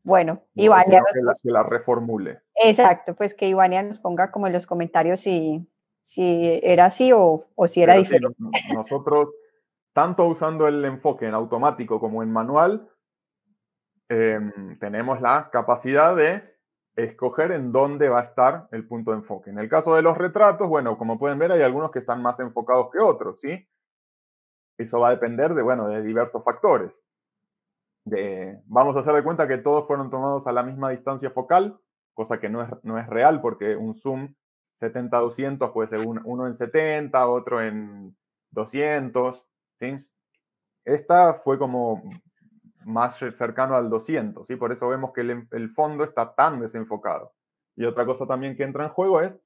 bueno, Ivania... Que, la, reformule. Exacto, pues que Ivania nos ponga como en los comentarios si, si era así o, o si era diferente. nosotros, tanto usando el enfoque en automático como en manual, em, tenemos la capacidad de escoger en dónde va a estar el punto de enfoque. En el caso de los retratos, bueno, como pueden ver, hay algunos que están más enfocados que otros, ¿sí? Eso va a depender de, bueno, de diversos factores. vamos a hacer de cuenta que todos fueron tomados a la misma distancia focal, cosa que no es, no es real porque un zoom 70-200 puede ser uno en 70, otro en 200, ¿sí? Esta fue como más cercano al 200, ¿sí? Por eso vemos que el, fondo está tan desenfocado. Y otra cosa también que entra en juego es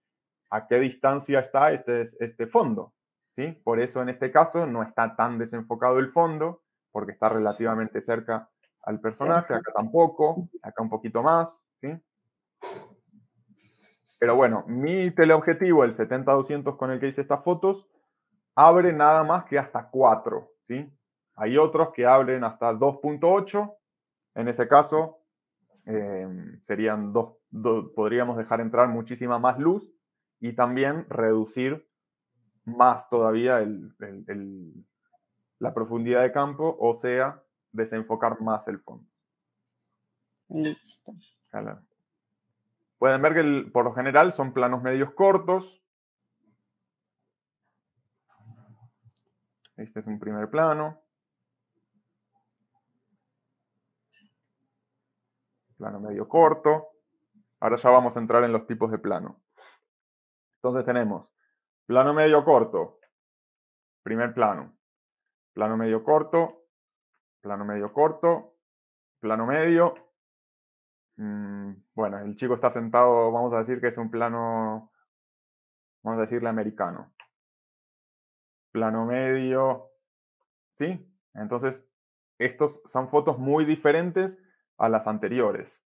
a qué distancia está este, este fondo, ¿sí? Por eso en este caso no está tan desenfocado el fondo, porque está relativamente cerca al personaje, acá tampoco, acá un poquito más, ¿sí? Pero bueno, mi teleobjetivo, el 70-200 con el que hice estas fotos, abre nada más que hasta 4, ¿sí? Hay otros que hablen hasta 2.8. En ese caso, em, serían dos, podríamos dejar entrar muchísima más luz y también reducir más todavía la profundidad de campo, o sea, desenfocar más el fondo. Listo. Pueden ver que por lo general son planos medios cortos. Este es un primer plano. plano medio corto. Ahora ya vamos a entrar en los tipos de plano. Entonces tenemos plano medio corto, primer plano, plano medio corto, plano medio corto, plano medio. Mm, bueno, el chico está sentado, vamos a decir que es un plano, vamos a decirle americano. Plano medio, ¿sí? Entonces, estos son fotos muy diferentes a las anteriores.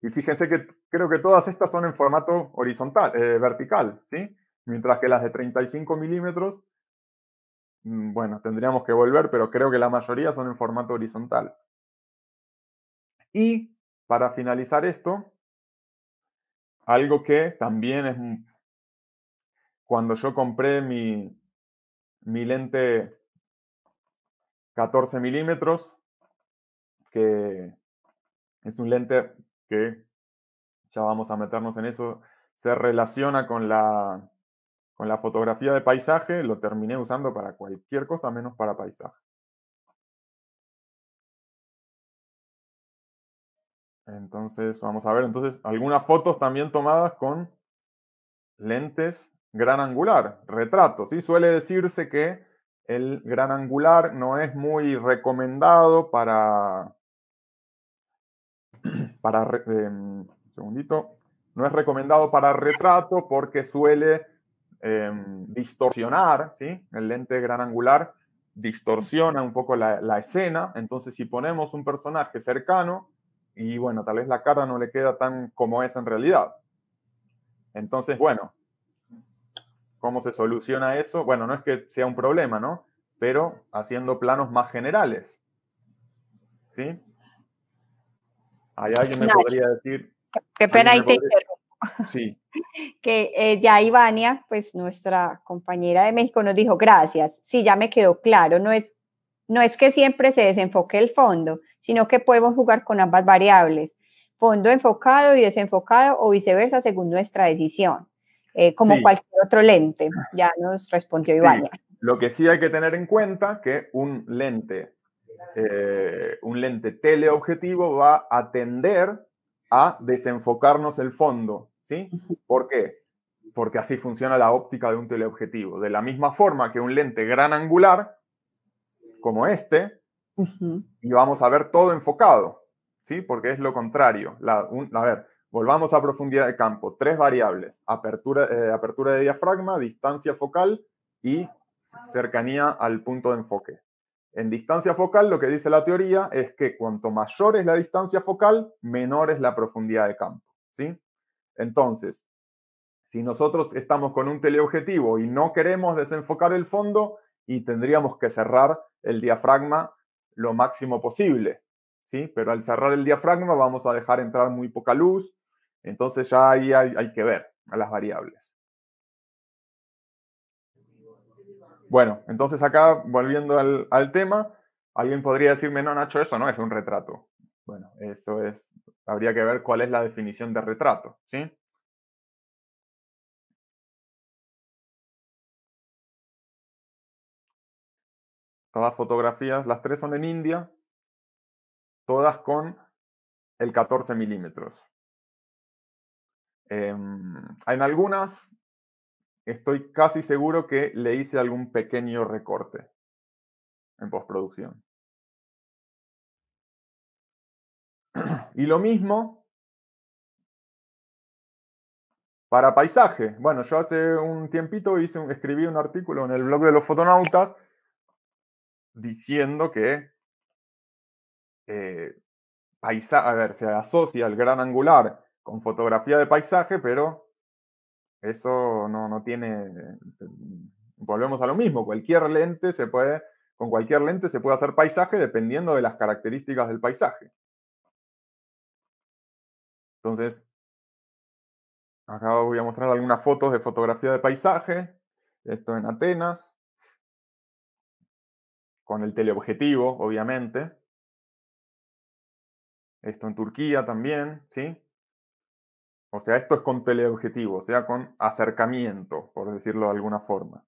Y fíjense que creo que todas estas son en formato horizontal, eh, vertical, ¿sí? Mientras que las de 35 milímetros, mm, bueno, tendríamos que volver, pero creo que la mayoría son en formato horizontal. Y para finalizar esto, algo que también es... Cuando yo compré mi, mi lente 14 milímetros, que es un lente que, ya vamos a meternos en eso, se relaciona con la, con la fotografía de paisaje, lo terminé usando para cualquier cosa menos para paisaje. Entonces, vamos a ver, entonces, algunas fotos también tomadas con lentes gran angular, retratos, y Suele decirse que el gran angular no es muy recomendado para, para, em, segundito, no es recomendado para retrato porque suele em, distorsionar, ¿sí? El lente gran angular distorsiona un poco la, la, escena, entonces si ponemos un personaje cercano y bueno, tal vez la cara no le queda tan como es en realidad. Entonces, bueno, ¿cómo se soluciona eso? Bueno, no es que sea un problema, ¿no? Pero haciendo planos más generales. ¿Sí? Hay alguien me podría decir. Qué pena te interrumpo. Sí. Que eh, ya Ivania, pues nuestra compañera de México, nos dijo gracias. Sí, ya me quedó claro. No es, no es que siempre se desenfoque el fondo, sino que podemos jugar con ambas variables. Fondo enfocado y desenfocado o viceversa según nuestra decisión. Eh, como cualquier otro lente, ya nos respondió Ivania. Lo que sí hay que tener en cuenta que un lente eh, un lente teleobjetivo va a tender a desenfocarnos el fondo, ¿sí? ¿Por qué? Porque así funciona la óptica de un teleobjetivo. De la misma forma que un lente gran angular, como este, y vamos a ver todo enfocado, ¿sí? Porque es lo contrario. a ver, volvamos a profundidad de campo. Tres variables, apertura, eh, apertura de diafragma, distancia focal y cercanía al punto de enfoque. En distancia focal lo que dice la teoría es que cuanto mayor es la distancia focal, menor es la profundidad de campo. ¿sí? Entonces, si nosotros estamos con un teleobjetivo y no queremos desenfocar el fondo y tendríamos que cerrar el diafragma lo máximo posible, ¿sí? Pero al cerrar el diafragma vamos a dejar entrar muy poca luz, entonces ya ahí hay, hay que ver a las variables. Bueno, entonces acá, volviendo al, tema, alguien podría decirme, no, Nacho, eso no es un retrato. Bueno, eso es, habría que ver cuál es la definición de retrato, ¿sí? Todas fotografías, las tres son en India, todas con el 14 milímetros. Eh, en algunas estoy casi seguro que le hice algún pequeño recorte en postproducción. Y lo mismo para paisaje. Bueno, yo hace un tiempito hice escribí un artículo en el blog de los fotonautas diciendo que eh, a ver, se asocia el gran angular con fotografía de paisaje, pero eso no, no tiene... Volvemos a lo mismo, cualquier lente se puede, con cualquier lente se puede hacer paisaje dependiendo de las características del paisaje. Entonces, acá voy a mostrar algunas fotos de fotografía de paisaje, esto en Atenas, con el teleobjetivo, obviamente. Esto en Turquía también, ¿sí? O sea, esto es con teleobjetivo, o sea, con acercamiento, por decirlo de alguna forma.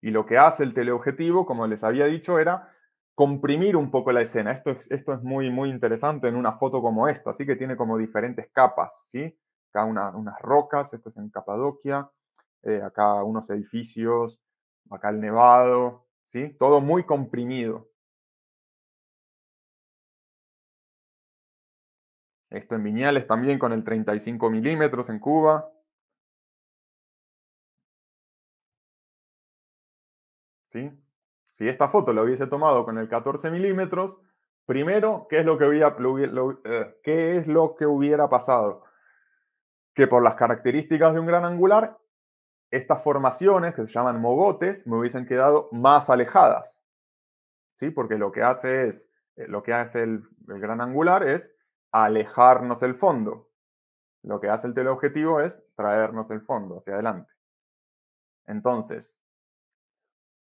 Y lo que hace el teleobjetivo, como les había dicho, era comprimir un poco la escena. Esto es, esto es muy, muy interesante en una foto como esta, así que tiene como diferentes capas, ¿sí? Acá unas rocas, esto es en Capadoquia, eh, acá unos edificios, acá el nevado, ¿sí? Todo muy comprimido. Esto en Viñales también con el 35 milímetros en Cuba. ¿Sí? Si esta foto la hubiese tomado con el 14 milímetros, primero, ¿qué es lo que hubiera, eh, ¿qué es lo que hubiera pasado? Que por las características de un gran angular, estas formaciones que se llaman mogotes me hubiesen quedado más alejadas. ¿Sí? Porque lo que hace es, eh, lo que hace el gran angular es alejarnos del fondo. Lo que hace el teleobjetivo es traernos el fondo hacia adelante. Entonces,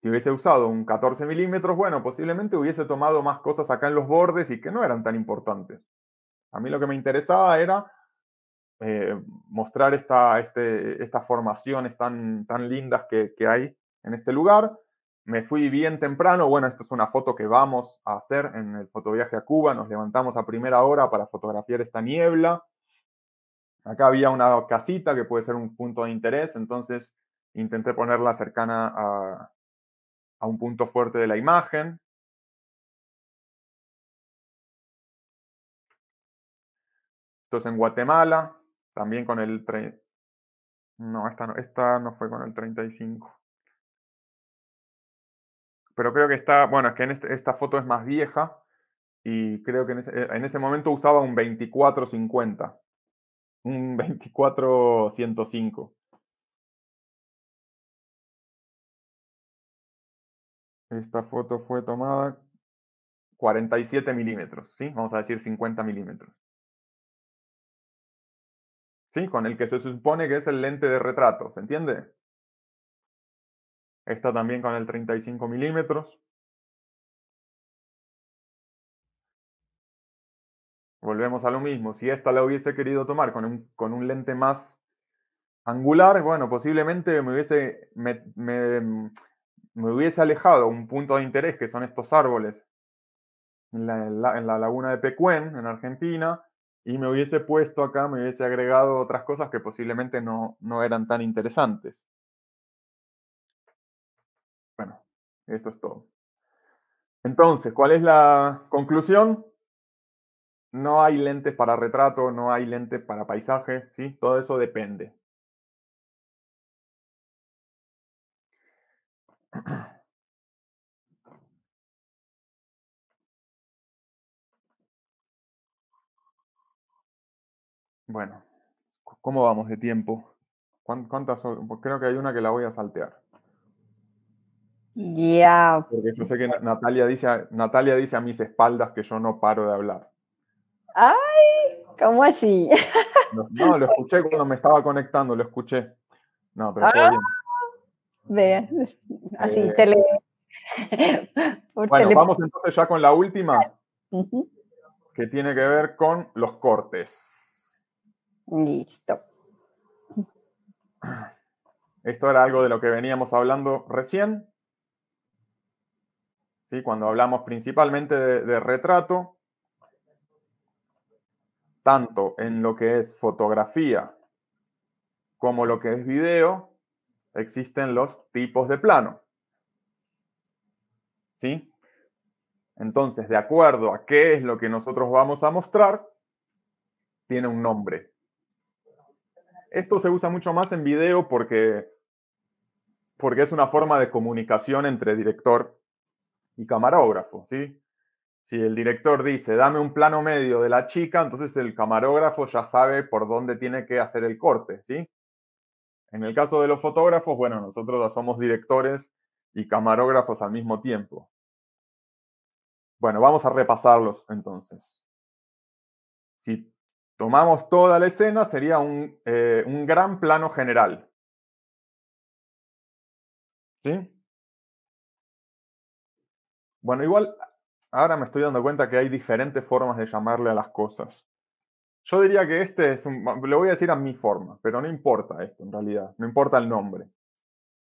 si hubiese usado un 14 milímetros, bueno, posiblemente hubiese tomado más cosas acá en los bordes y que no eran tan importantes. A mí lo que me interesaba era eh, mostrar esta, este, estas formaciones tan, tan lindas que hay en este lugar me fui bien temprano, bueno, esta es una foto que vamos a hacer en el fotoviaje a Cuba, nos levantamos a primera hora para fotografiar esta niebla. Acá había una casita que puede ser un punto de interés, entonces intenté ponerla cercana a, un punto fuerte de la imagen. Entonces en Guatemala, también con el... no, esta no fue con el 35 pero creo que está, bueno, es que en este, esta foto es más vieja y creo que en ese, momento usaba un 2450, un 24105. Esta foto fue tomada 47 milímetros, ¿sí? Vamos a decir 50 milímetros. ¿Sí? Con el que se supone que es el lente de retrato, ¿se entiende? Esta también con el 35 milímetros. Volvemos a lo mismo. Si esta la hubiese querido tomar con un, con un lente más angular, bueno, posiblemente me hubiese, me, hubiese alejado un punto de interés, que son estos árboles, en la, laguna de Pecuen, en Argentina, y me hubiese puesto acá, me hubiese agregado otras cosas que posiblemente no, no eran tan interesantes. Esto es todo. Entonces, ¿cuál es la conclusión? No hay lentes para retrato, no hay lentes para paisaje, ¿sí? Todo eso depende. Bueno, ¿cómo vamos de tiempo? ¿Cuántas? Creo que hay una que la voy a saltear. Ya. Porque yo sé que Natalia dice, Natalia dice a mis espaldas que yo no paro de hablar. ¡Ay! ¿Cómo así? No, lo escuché cuando me estaba conectando, lo escuché. No, pero bien. Ah, ve, así, eh, tele. bueno, vamos entonces ya con la última, que tiene que ver con los cortes. Listo. Esto era algo de lo que veníamos hablando recién cuando hablamos principalmente de, retrato, tanto en lo que es fotografía como lo que es video, existen los tipos de plano. ¿Sí? Entonces, de acuerdo a qué es lo que nosotros vamos a mostrar, tiene un nombre. Esto se usa mucho más en video porque, porque es una forma de comunicación entre director y camarógrafo, ¿sí? Si el director dice, dame un plano medio de la chica, entonces el camarógrafo ya sabe por dónde tiene que hacer el corte, ¿sí? En el caso de los fotógrafos, bueno, nosotros ya somos directores y camarógrafos al mismo tiempo. Bueno, vamos a repasarlos entonces. Si tomamos toda la escena, sería un, eh, un gran plano general. ¿Sí? Bueno, igual ahora me estoy dando cuenta que hay diferentes formas de llamarle a las cosas. Yo diría que este es un. le voy a decir a mi forma, pero no importa esto en realidad. No importa el nombre.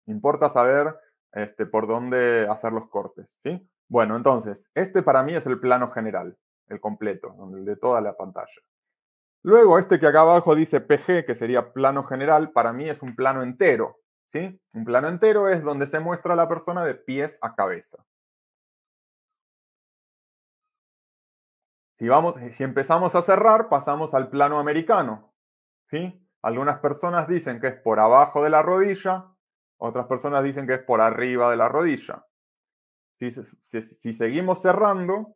Importa saber este, por dónde hacer los cortes. ¿sí? Bueno, entonces, este para mí es el plano general, el completo, el de toda la pantalla. Luego, este que acá abajo dice PG, que sería plano general, para mí es un plano entero. ¿sí? Un plano entero es donde se muestra a la persona de pies a cabeza. Si, vamos, eh, empezamos a cerrar, pasamos al plano americano. ¿sí? Algunas personas dicen que es por abajo de la rodilla, otras personas dicen que es por arriba de la rodilla. Si, si seguimos cerrando,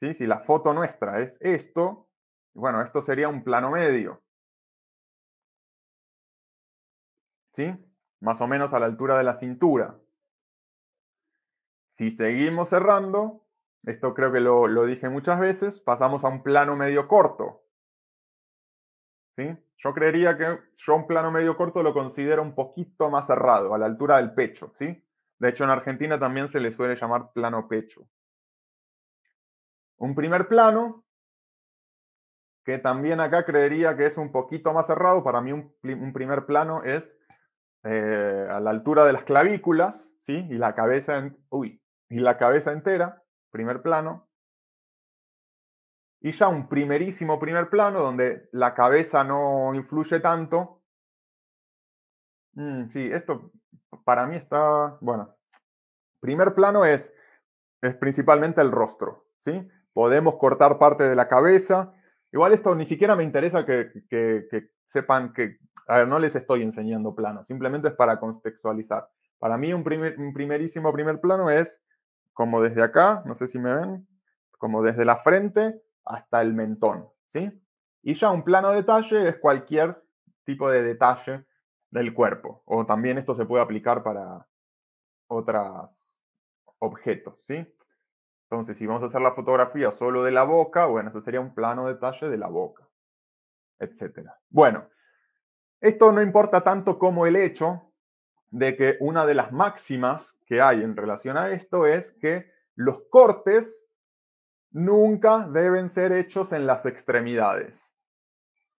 ¿sí? si la foto nuestra es esto, bueno, esto sería un plano medio. ¿Sí? Más o menos a la altura de la cintura. Si seguimos cerrando, esto creo que lo, dije muchas veces, pasamos a un plano medio corto. ¿Sí? Yo creería que yo un plano medio corto lo considero un poquito más cerrado, a la altura del pecho. ¿sí? De hecho, en Argentina también se le suele llamar plano pecho. Un primer plano, que también acá creería que es un poquito más cerrado, para mí un, primer plano es eh, a la altura de las clavículas ¿sí? y, la cabeza en, uy, y la cabeza entera primer plano, y ya un primerísimo primer plano donde la cabeza no influye tanto. Mm, sí, esto para mí está, bueno, primer plano es, es principalmente el rostro, ¿sí? Podemos cortar parte de la cabeza. Igual esto ni siquiera me interesa que, que, sepan que, a ver, no les estoy enseñando planos, simplemente es para contextualizar. Para mí un, primer, un primerísimo primer plano es como desde acá, no sé si me ven, como desde la frente hasta el mentón, ¿sí? Y ya un plano detalle es cualquier tipo de detalle del cuerpo, o también esto se puede aplicar para otros objetos, ¿sí? Entonces, si vamos a hacer la fotografía solo de la boca, bueno, eso sería un plano detalle de la boca, etc. Bueno, esto no importa tanto como el hecho, de que una de las máximas que hay en relación a esto es que los cortes nunca deben ser hechos en las extremidades.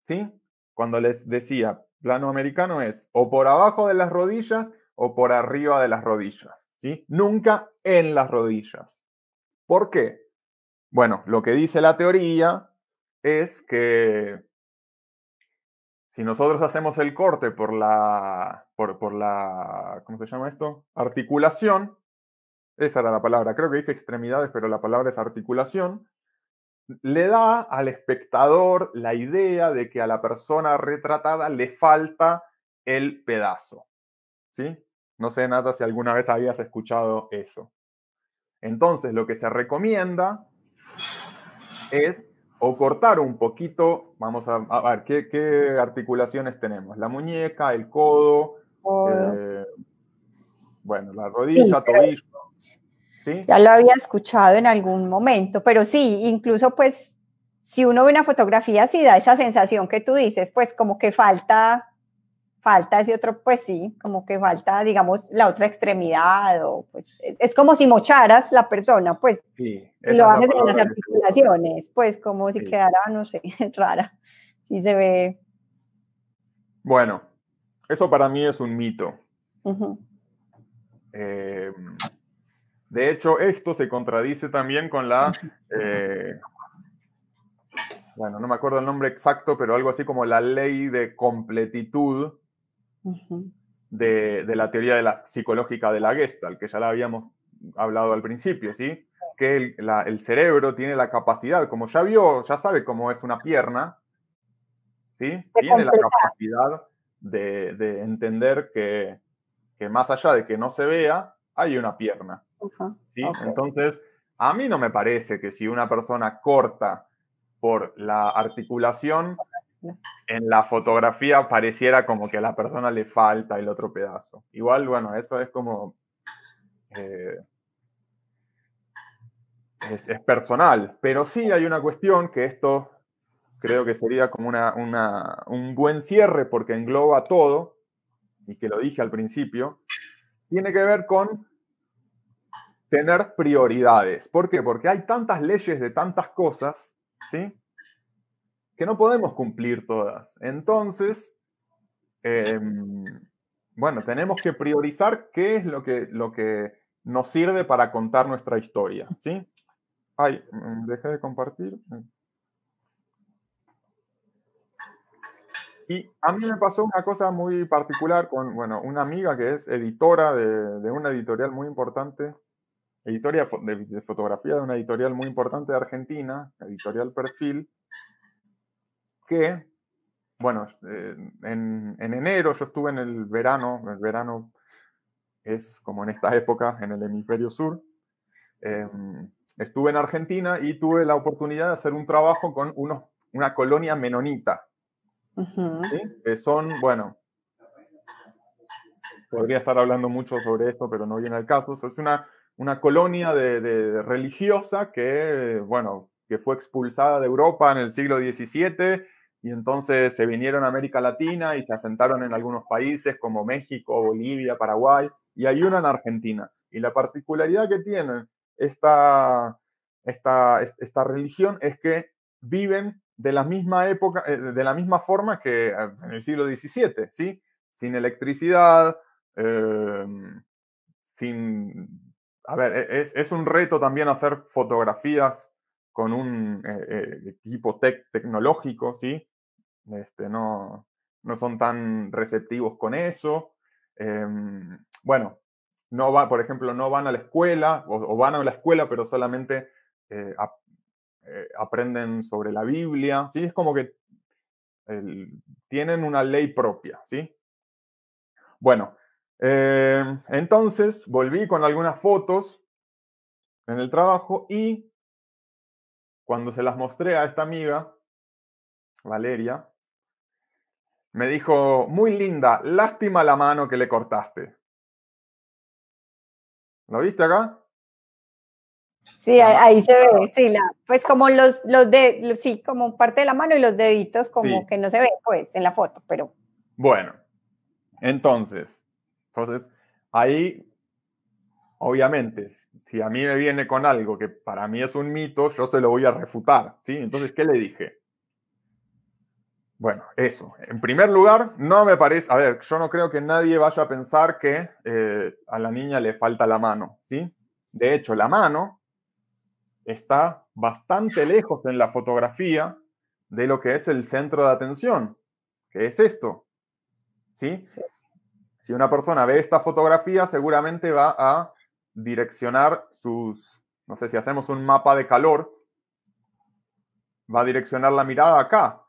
¿Sí? Cuando les decía, plano americano es o por abajo de las rodillas o por arriba de las rodillas. ¿sí? Nunca en las rodillas. ¿Por qué? Bueno, lo que dice la teoría es que si nosotros hacemos el corte por la, por, la, ¿cómo se llama esto? Articulación, esa era la palabra, creo que dije extremidades, pero la palabra es articulación, le da al espectador la idea de que a la persona retratada le falta el pedazo, ¿sí? No sé, Nata, si alguna vez habías escuchado eso. Entonces, lo que se recomienda es o cortar un poquito, vamos a, ver, ¿qué, articulaciones tenemos? La muñeca, el codo, eh, bueno, la rodilla, tobillo. Ya lo había escuchado en algún momento, pero sí, incluso pues si uno ve una fotografía así da esa sensación que tú dices, pues como que falta falta ese otro, pues sí, como que falta, digamos, la otra extremidad o pues es, como si mocharas la persona, pues sí, lo haces en las articulaciones, pues como si quedara, no sé, rara, sí se ve. Bueno, eso para mí es un mito. Em, de hecho, esto se contradice también con la... Eh, bueno, no me acuerdo el nombre exacto, pero algo así como la ley de completitud, de, la teoría de la psicológica de la Gestalt, que ya la habíamos hablado al principio, ¿sí? Que el, cerebro tiene la capacidad, como ya vio, ya sabe cómo es una pierna, ¿sí? tiene la capacidad de, entender que, que, más allá de que no se vea, hay una pierna, ¿sí? Entonces, a mí no me parece que si una persona corta por la articulación en la fotografía pareciera como que a la persona le falta el otro pedazo. Igual, bueno, eso es como... Eh, es, personal, pero sí hay una cuestión que esto creo que sería como un buen cierre porque engloba todo, y que lo dije al principio, tiene que ver con tener prioridades. ¿Por qué? Porque hay tantas leyes de tantas cosas, ¿sí? que no podemos cumplir todas. Entonces, em, bueno, tenemos que priorizar qué es lo que, lo que nos sirve para contar nuestra historia, ¿sí? Ay, mm, dejé de compartir. Y a mí me pasó una cosa muy particular con, una amiga que es editora de, una editorial muy importante, editorial de, fotografía de una editorial muy importante de Argentina, editorial Perfil, que, bueno, eh, en, enero yo estuve en el verano, el verano es como en esta época, en el hemisferio sur, eh, estuve en Argentina y tuve la oportunidad de hacer un trabajo con una colonia menonita, que son, bueno, podría estar hablando mucho sobre esto, pero no viene el caso, es una, una colonia religiosa que, bueno, fue expulsada de Europa en el siglo XVII y entonces se vinieron a América Latina y se asentaron en algunos países como México, Bolivia, Paraguay y hay una en Argentina. Y la particularidad que tienen esta, esta, esta religión es que viven de la misma época, eh, de la misma forma que eh, en el siglo XVII, ¿sí? Sin electricidad, em, sin... A ver, e-, es, es, un reto también hacer fotografías con un eh, eh, equipo tecnológico, ¿sí? Este, no, no son tan receptivos con eso. Em, bueno, no va, por ejemplo, no van a la escuela o, van a la escuela, pero solamente eh, aprenden sobre la Biblia. ¿sí? Es como que tienen una ley propia. ¿sí? Bueno, em, entonces volví con algunas fotos en el trabajo y cuando se las mostré a esta amiga, Valeria, me dijo, muy linda, lástima la mano que le cortaste. ¿Lo viste acá? Sí, ahí, se ve, sí, la, pues como los, los de, sí, como parte de la mano y los deditos como que no se ve, pues, en la foto, pero... Bueno, entonces, entonces, ahí obviamente, si a mí me viene con algo que para mí es un mito, yo se lo voy a refutar, ¿sí? Entonces, ¿qué le dije? Bueno, eso. En primer lugar, no me parece, a ver, yo no creo que nadie vaya a pensar que eh, a la niña le falta la mano, ¿sí? De hecho, la mano está bastante lejos en la fotografía de lo que es el centro de atención, que es esto, sí. Si una persona ve esta fotografía, seguramente va a direccionar sus, no sé si hacemos un mapa de calor, va a direccionar la mirada acá.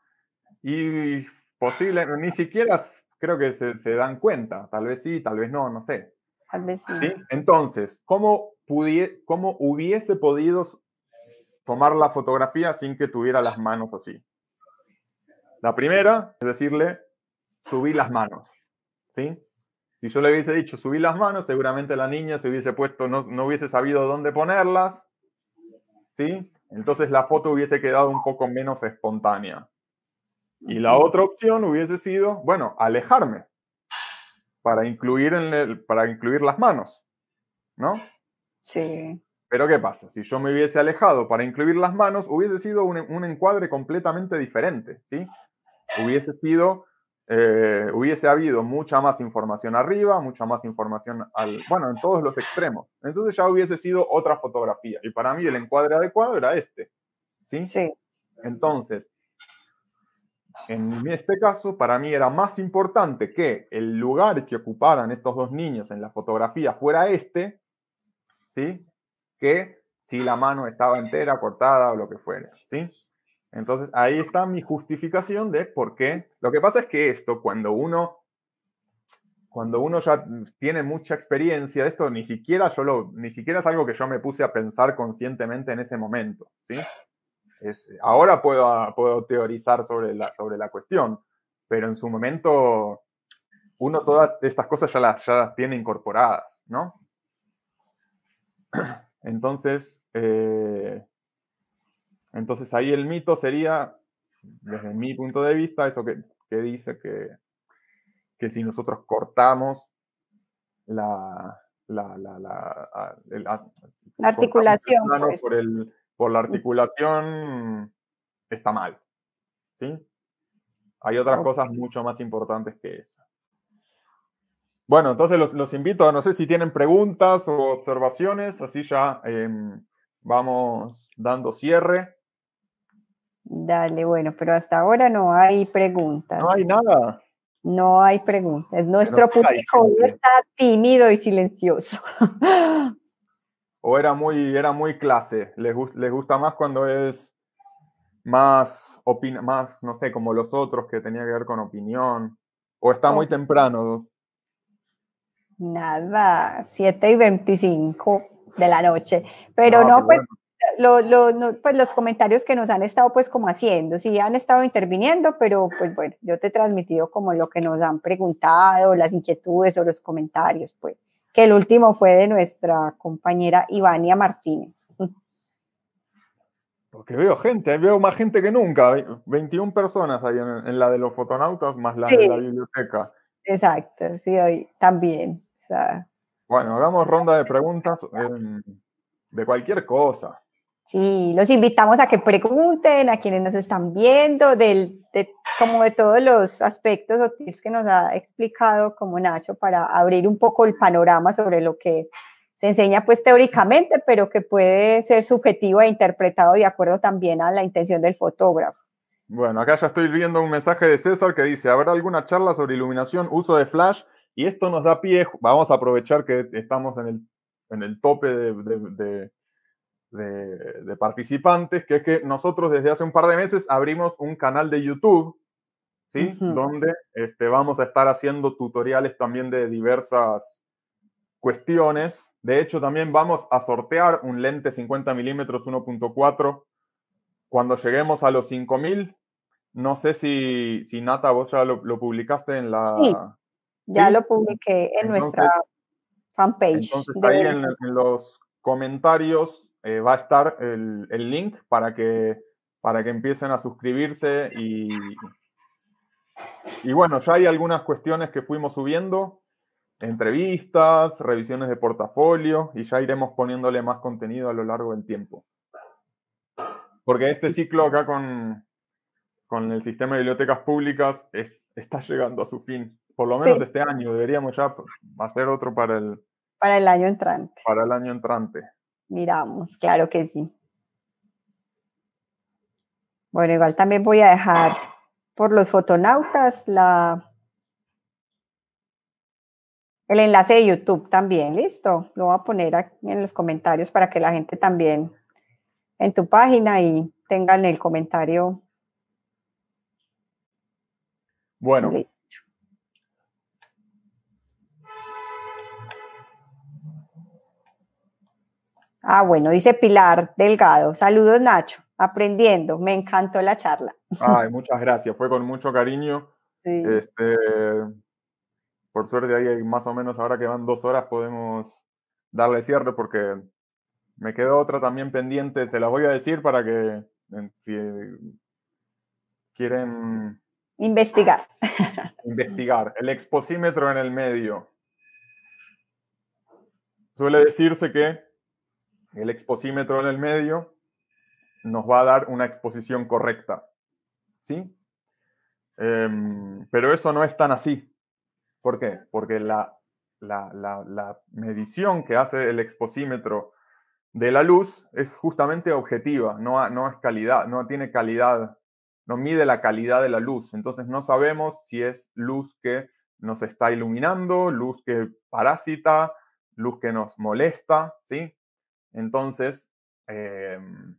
Y posible, ni siquiera creo que se, se dan cuenta, tal vez sí, tal vez no, no sé. Tal vez sí. Entonces, ¿cómo, ¿cómo hubiese podido tomar la fotografía sin que tuviera las manos así? La primera es decirle, subí las manos, ¿sí? Si yo le hubiese dicho subí las manos, seguramente la niña se hubiese puesto, no, no hubiese sabido dónde ponerlas, ¿sí? Entonces la foto hubiese quedado un poco menos espontánea. Y la otra opción hubiese sido, bueno, alejarme para incluir, en el, para incluir las manos, ¿no? Sí. Pero ¿qué pasa? Si yo me hubiese alejado para incluir las manos, hubiese sido un, un encuadre completamente diferente, ¿sí? Hubiese sido eh, hubiese habido mucha más información arriba, mucha más información bueno, en todos los extremos. Entonces ya hubiese sido otra fotografía. Y para mí el encuadre adecuado era este. ¿Sí? Entonces, en este caso, para mí era más importante que el lugar que ocuparan estos dos niños en la fotografía fuera este, ¿sí? Que si la mano estaba entera, cortada o lo que fuera, ¿sí? Entonces, ahí está mi justificación de por qué. Lo que pasa es que esto, cuando uno, cuando uno ya tiene mucha experiencia, esto ni siquiera yo ni siquiera es algo que yo me puse a pensar conscientemente en ese momento. ¿sí? Es, ahora puedo, puedo teorizar sobre la, sobre la cuestión, pero en su momento uno todas estas cosas ya las, ya las tiene incorporadas, ¿no? Entonces, eh, entonces ahí el mito sería, desde mi punto de vista, eso que, dice que, que, si nosotros cortamos la, articulación pues. por, la articulación está mal. ¿sí? Hay otras cosas mucho más importantes que esa. Bueno, entonces los, invito a, no sé si tienen preguntas o observaciones, así ya em, vamos dando cierre. Dale, bueno, pero hasta ahora no hay preguntas. No hay nada. No hay preguntas. Nuestro público está tímido y silencioso. O era muy, era muy clase. Les, gusta más cuando es más, más, no sé, como los otros que tenía que ver con opinión. O está muy temprano. Nada, 7 y 25 de la noche. Pero no, pues pues los comentarios que nos han estado pues como haciendo, sí han estado interviniendo, pero pues bueno, yo te he transmitido como lo que nos han preguntado, las inquietudes o los comentarios, pues, que el último fue de nuestra compañera Ivania Martínez. Porque veo gente, veo más gente que nunca, 21 personas ahí en, la de los fotonautas más la de la biblioteca. Exacto, sí, también. Bueno, hagamos ronda de preguntas. Eh, de cualquier cosa. Sí, los invitamos a que pregunten a quienes nos están viendo, del, como de todos los aspectos o tips que nos ha explicado como Nacho para abrir un poco el panorama sobre lo que se enseña pues teóricamente, pero que puede ser subjetivo e interpretado de acuerdo también a la intención del fotógrafo. Bueno, acá ya estoy viendo un mensaje de César que dice, ¿habrá alguna charla sobre iluminación, uso de flash? Y esto nos da pie, vamos a aprovechar que estamos en el, en el tope de de, participantes, que es que nosotros desde hace un par de meses abrimos un canal de YouTube, ¿sí? Donde este, vamos a estar haciendo tutoriales también de diversas cuestiones. De hecho, también vamos a sortear un lente 50 milímetros 1.4 cuando lleguemos a los 5000. No sé si, si Nata, vos ya lo, publicaste en la... ya lo publiqué en nuestra fanpage. ahí en los comentarios eh, va a estar el, link para que, para que empiecen a suscribirse y, y bueno, ya hay algunas cuestiones que fuimos subiendo, entrevistas, revisiones de portafolio y ya iremos poniéndole más contenido a lo largo del tiempo. Porque este ciclo acá con, el sistema de bibliotecas públicas es, está llegando a su fin. Por lo menos este año, deberíamos ya hacer otro para el... Para el año entrante. Para el año entrante. Miramos, claro que sí. Bueno, igual también voy a dejar por los fotonautas la, el enlace de YouTube también, listo. Lo voy a poner aquí en los comentarios para que la gente también en tu página y tengan el comentario. Bueno, Ah, bueno, dice Pilar Delgado. Saludos, Nacho. Aprendiendo. Me encantó la charla. Ay, muchas gracias. Fue con mucho cariño. Este, por suerte, ahí más o menos ahora que van dos horas podemos darle cierre porque me quedó otra también pendiente. Se la voy a decir para que si quieren... Investigar. Investigar. El exposímetro en el medio. Suele decirse que el exposímetro en el medio nos va a dar una exposición correcta. ¿Sí? Em, pero eso no es tan así. ¿Por qué? Porque la, medición que hace el exposímetro de la luz es justamente objetiva, no, no es calidad, no tiene calidad, no mide la calidad de la luz. Entonces no sabemos si es luz que nos está iluminando, luz que parásita, luz que nos molesta, ¿sí? Entonces, em,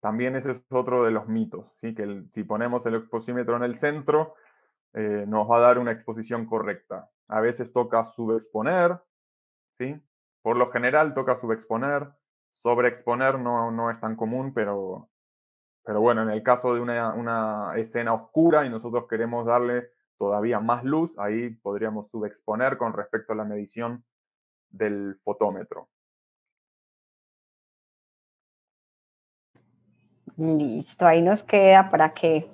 también ese es otro de los mitos, que si ponemos el exposímetro en el centro, eh, nos va a dar una exposición correcta. A veces toca subexponer, ¿sí? por lo general toca subexponer, sobreexponer no, no es tan común, pero, bueno, en el caso de una, una escena oscura y nosotros queremos darle todavía más luz, ahí podríamos subexponer con respecto a la medición del fotómetro. Listo, ahí nos queda para que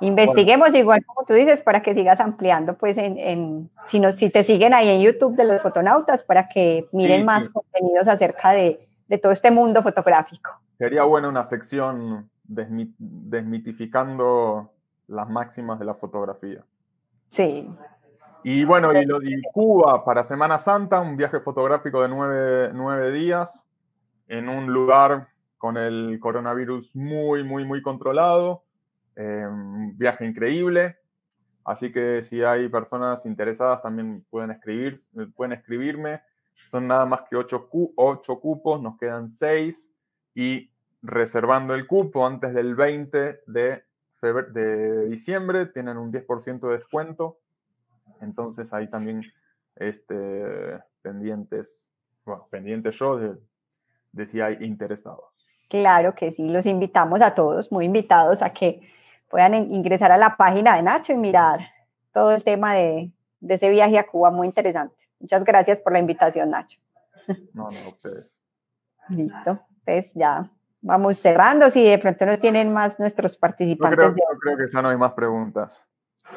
investiguemos, igual como tú dices, para que sigas ampliando, pues, en, si, si te siguen ahí en YouTube de los fotonautas, para que miren más contenidos acerca de, todo este mundo fotográfico. Sería buena una sección desmitificando las máximas de la fotografía. Sí. Y bueno, y, lo, de Cuba para Semana Santa, un viaje fotográfico de nueve días en un lugar con el coronavirus muy, muy, muy controlado. Em, viaje increíble. Así que si hay personas interesadas también pueden, escribir, pueden escribirme. Son nada más que 8 cupos, nos quedan 6 y reservando el cupo antes del 20 de, de diciembre tienen un 10% de descuento. Entonces ahí también este, pendientes, bueno, pendientes yo de si hay interesados. Claro que sí, los invitamos a todos, muy invitados a que puedan ingresar a la página de Nacho y mirar todo el tema de, ese viaje a Cuba, muy interesante. Muchas gracias por la invitación, Nacho. No, no, ustedes. Listo, pues ya vamos cerrando. Si de pronto no tienen más nuestros participantes. creo, que ya no hay más preguntas.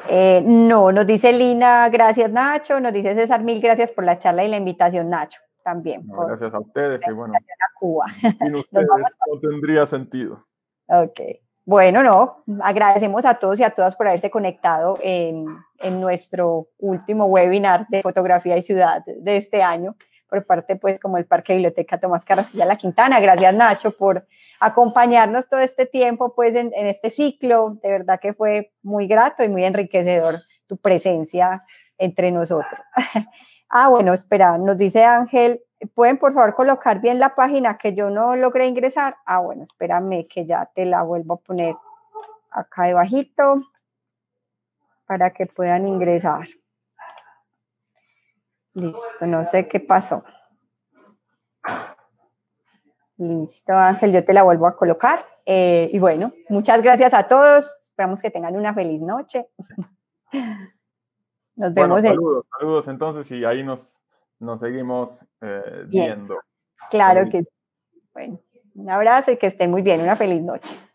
Eh, no, nos dice Lina, gracias Nacho, nos dice César, mil gracias por la charla y la invitación Nacho también. gracias a ustedes. Y bueno, ustedes no tendría sentido. Ok. Bueno, no, agradecemos a todos y a todas por haberse conectado en, en nuestro último webinar de fotografía y ciudad de este año por parte, pues, como el Parque Biblioteca Tomás Carrasquilla La Quintana. Gracias, Nacho, por acompañarnos todo este tiempo, pues, en, en, este ciclo. De verdad que fue muy grato y muy enriquecedor tu presencia entre nosotros. Ah, bueno, espera, nos dice Ángel, ¿pueden por favor colocar bien la página que yo no logré ingresar? Ah, bueno, espérame que ya te la vuelvo a poner acá debajito para que puedan ingresar. Listo, no sé qué pasó. Listo, Ángel, yo te la vuelvo a colocar. Eh, y bueno, muchas gracias a todos. Esperamos que tengan una feliz noche. Nos vemos. saludos, saludos entonces y ahí nos, nos seguimos eh, viendo. Claro que Bueno, un abrazo y que estén muy bien. Una feliz noche.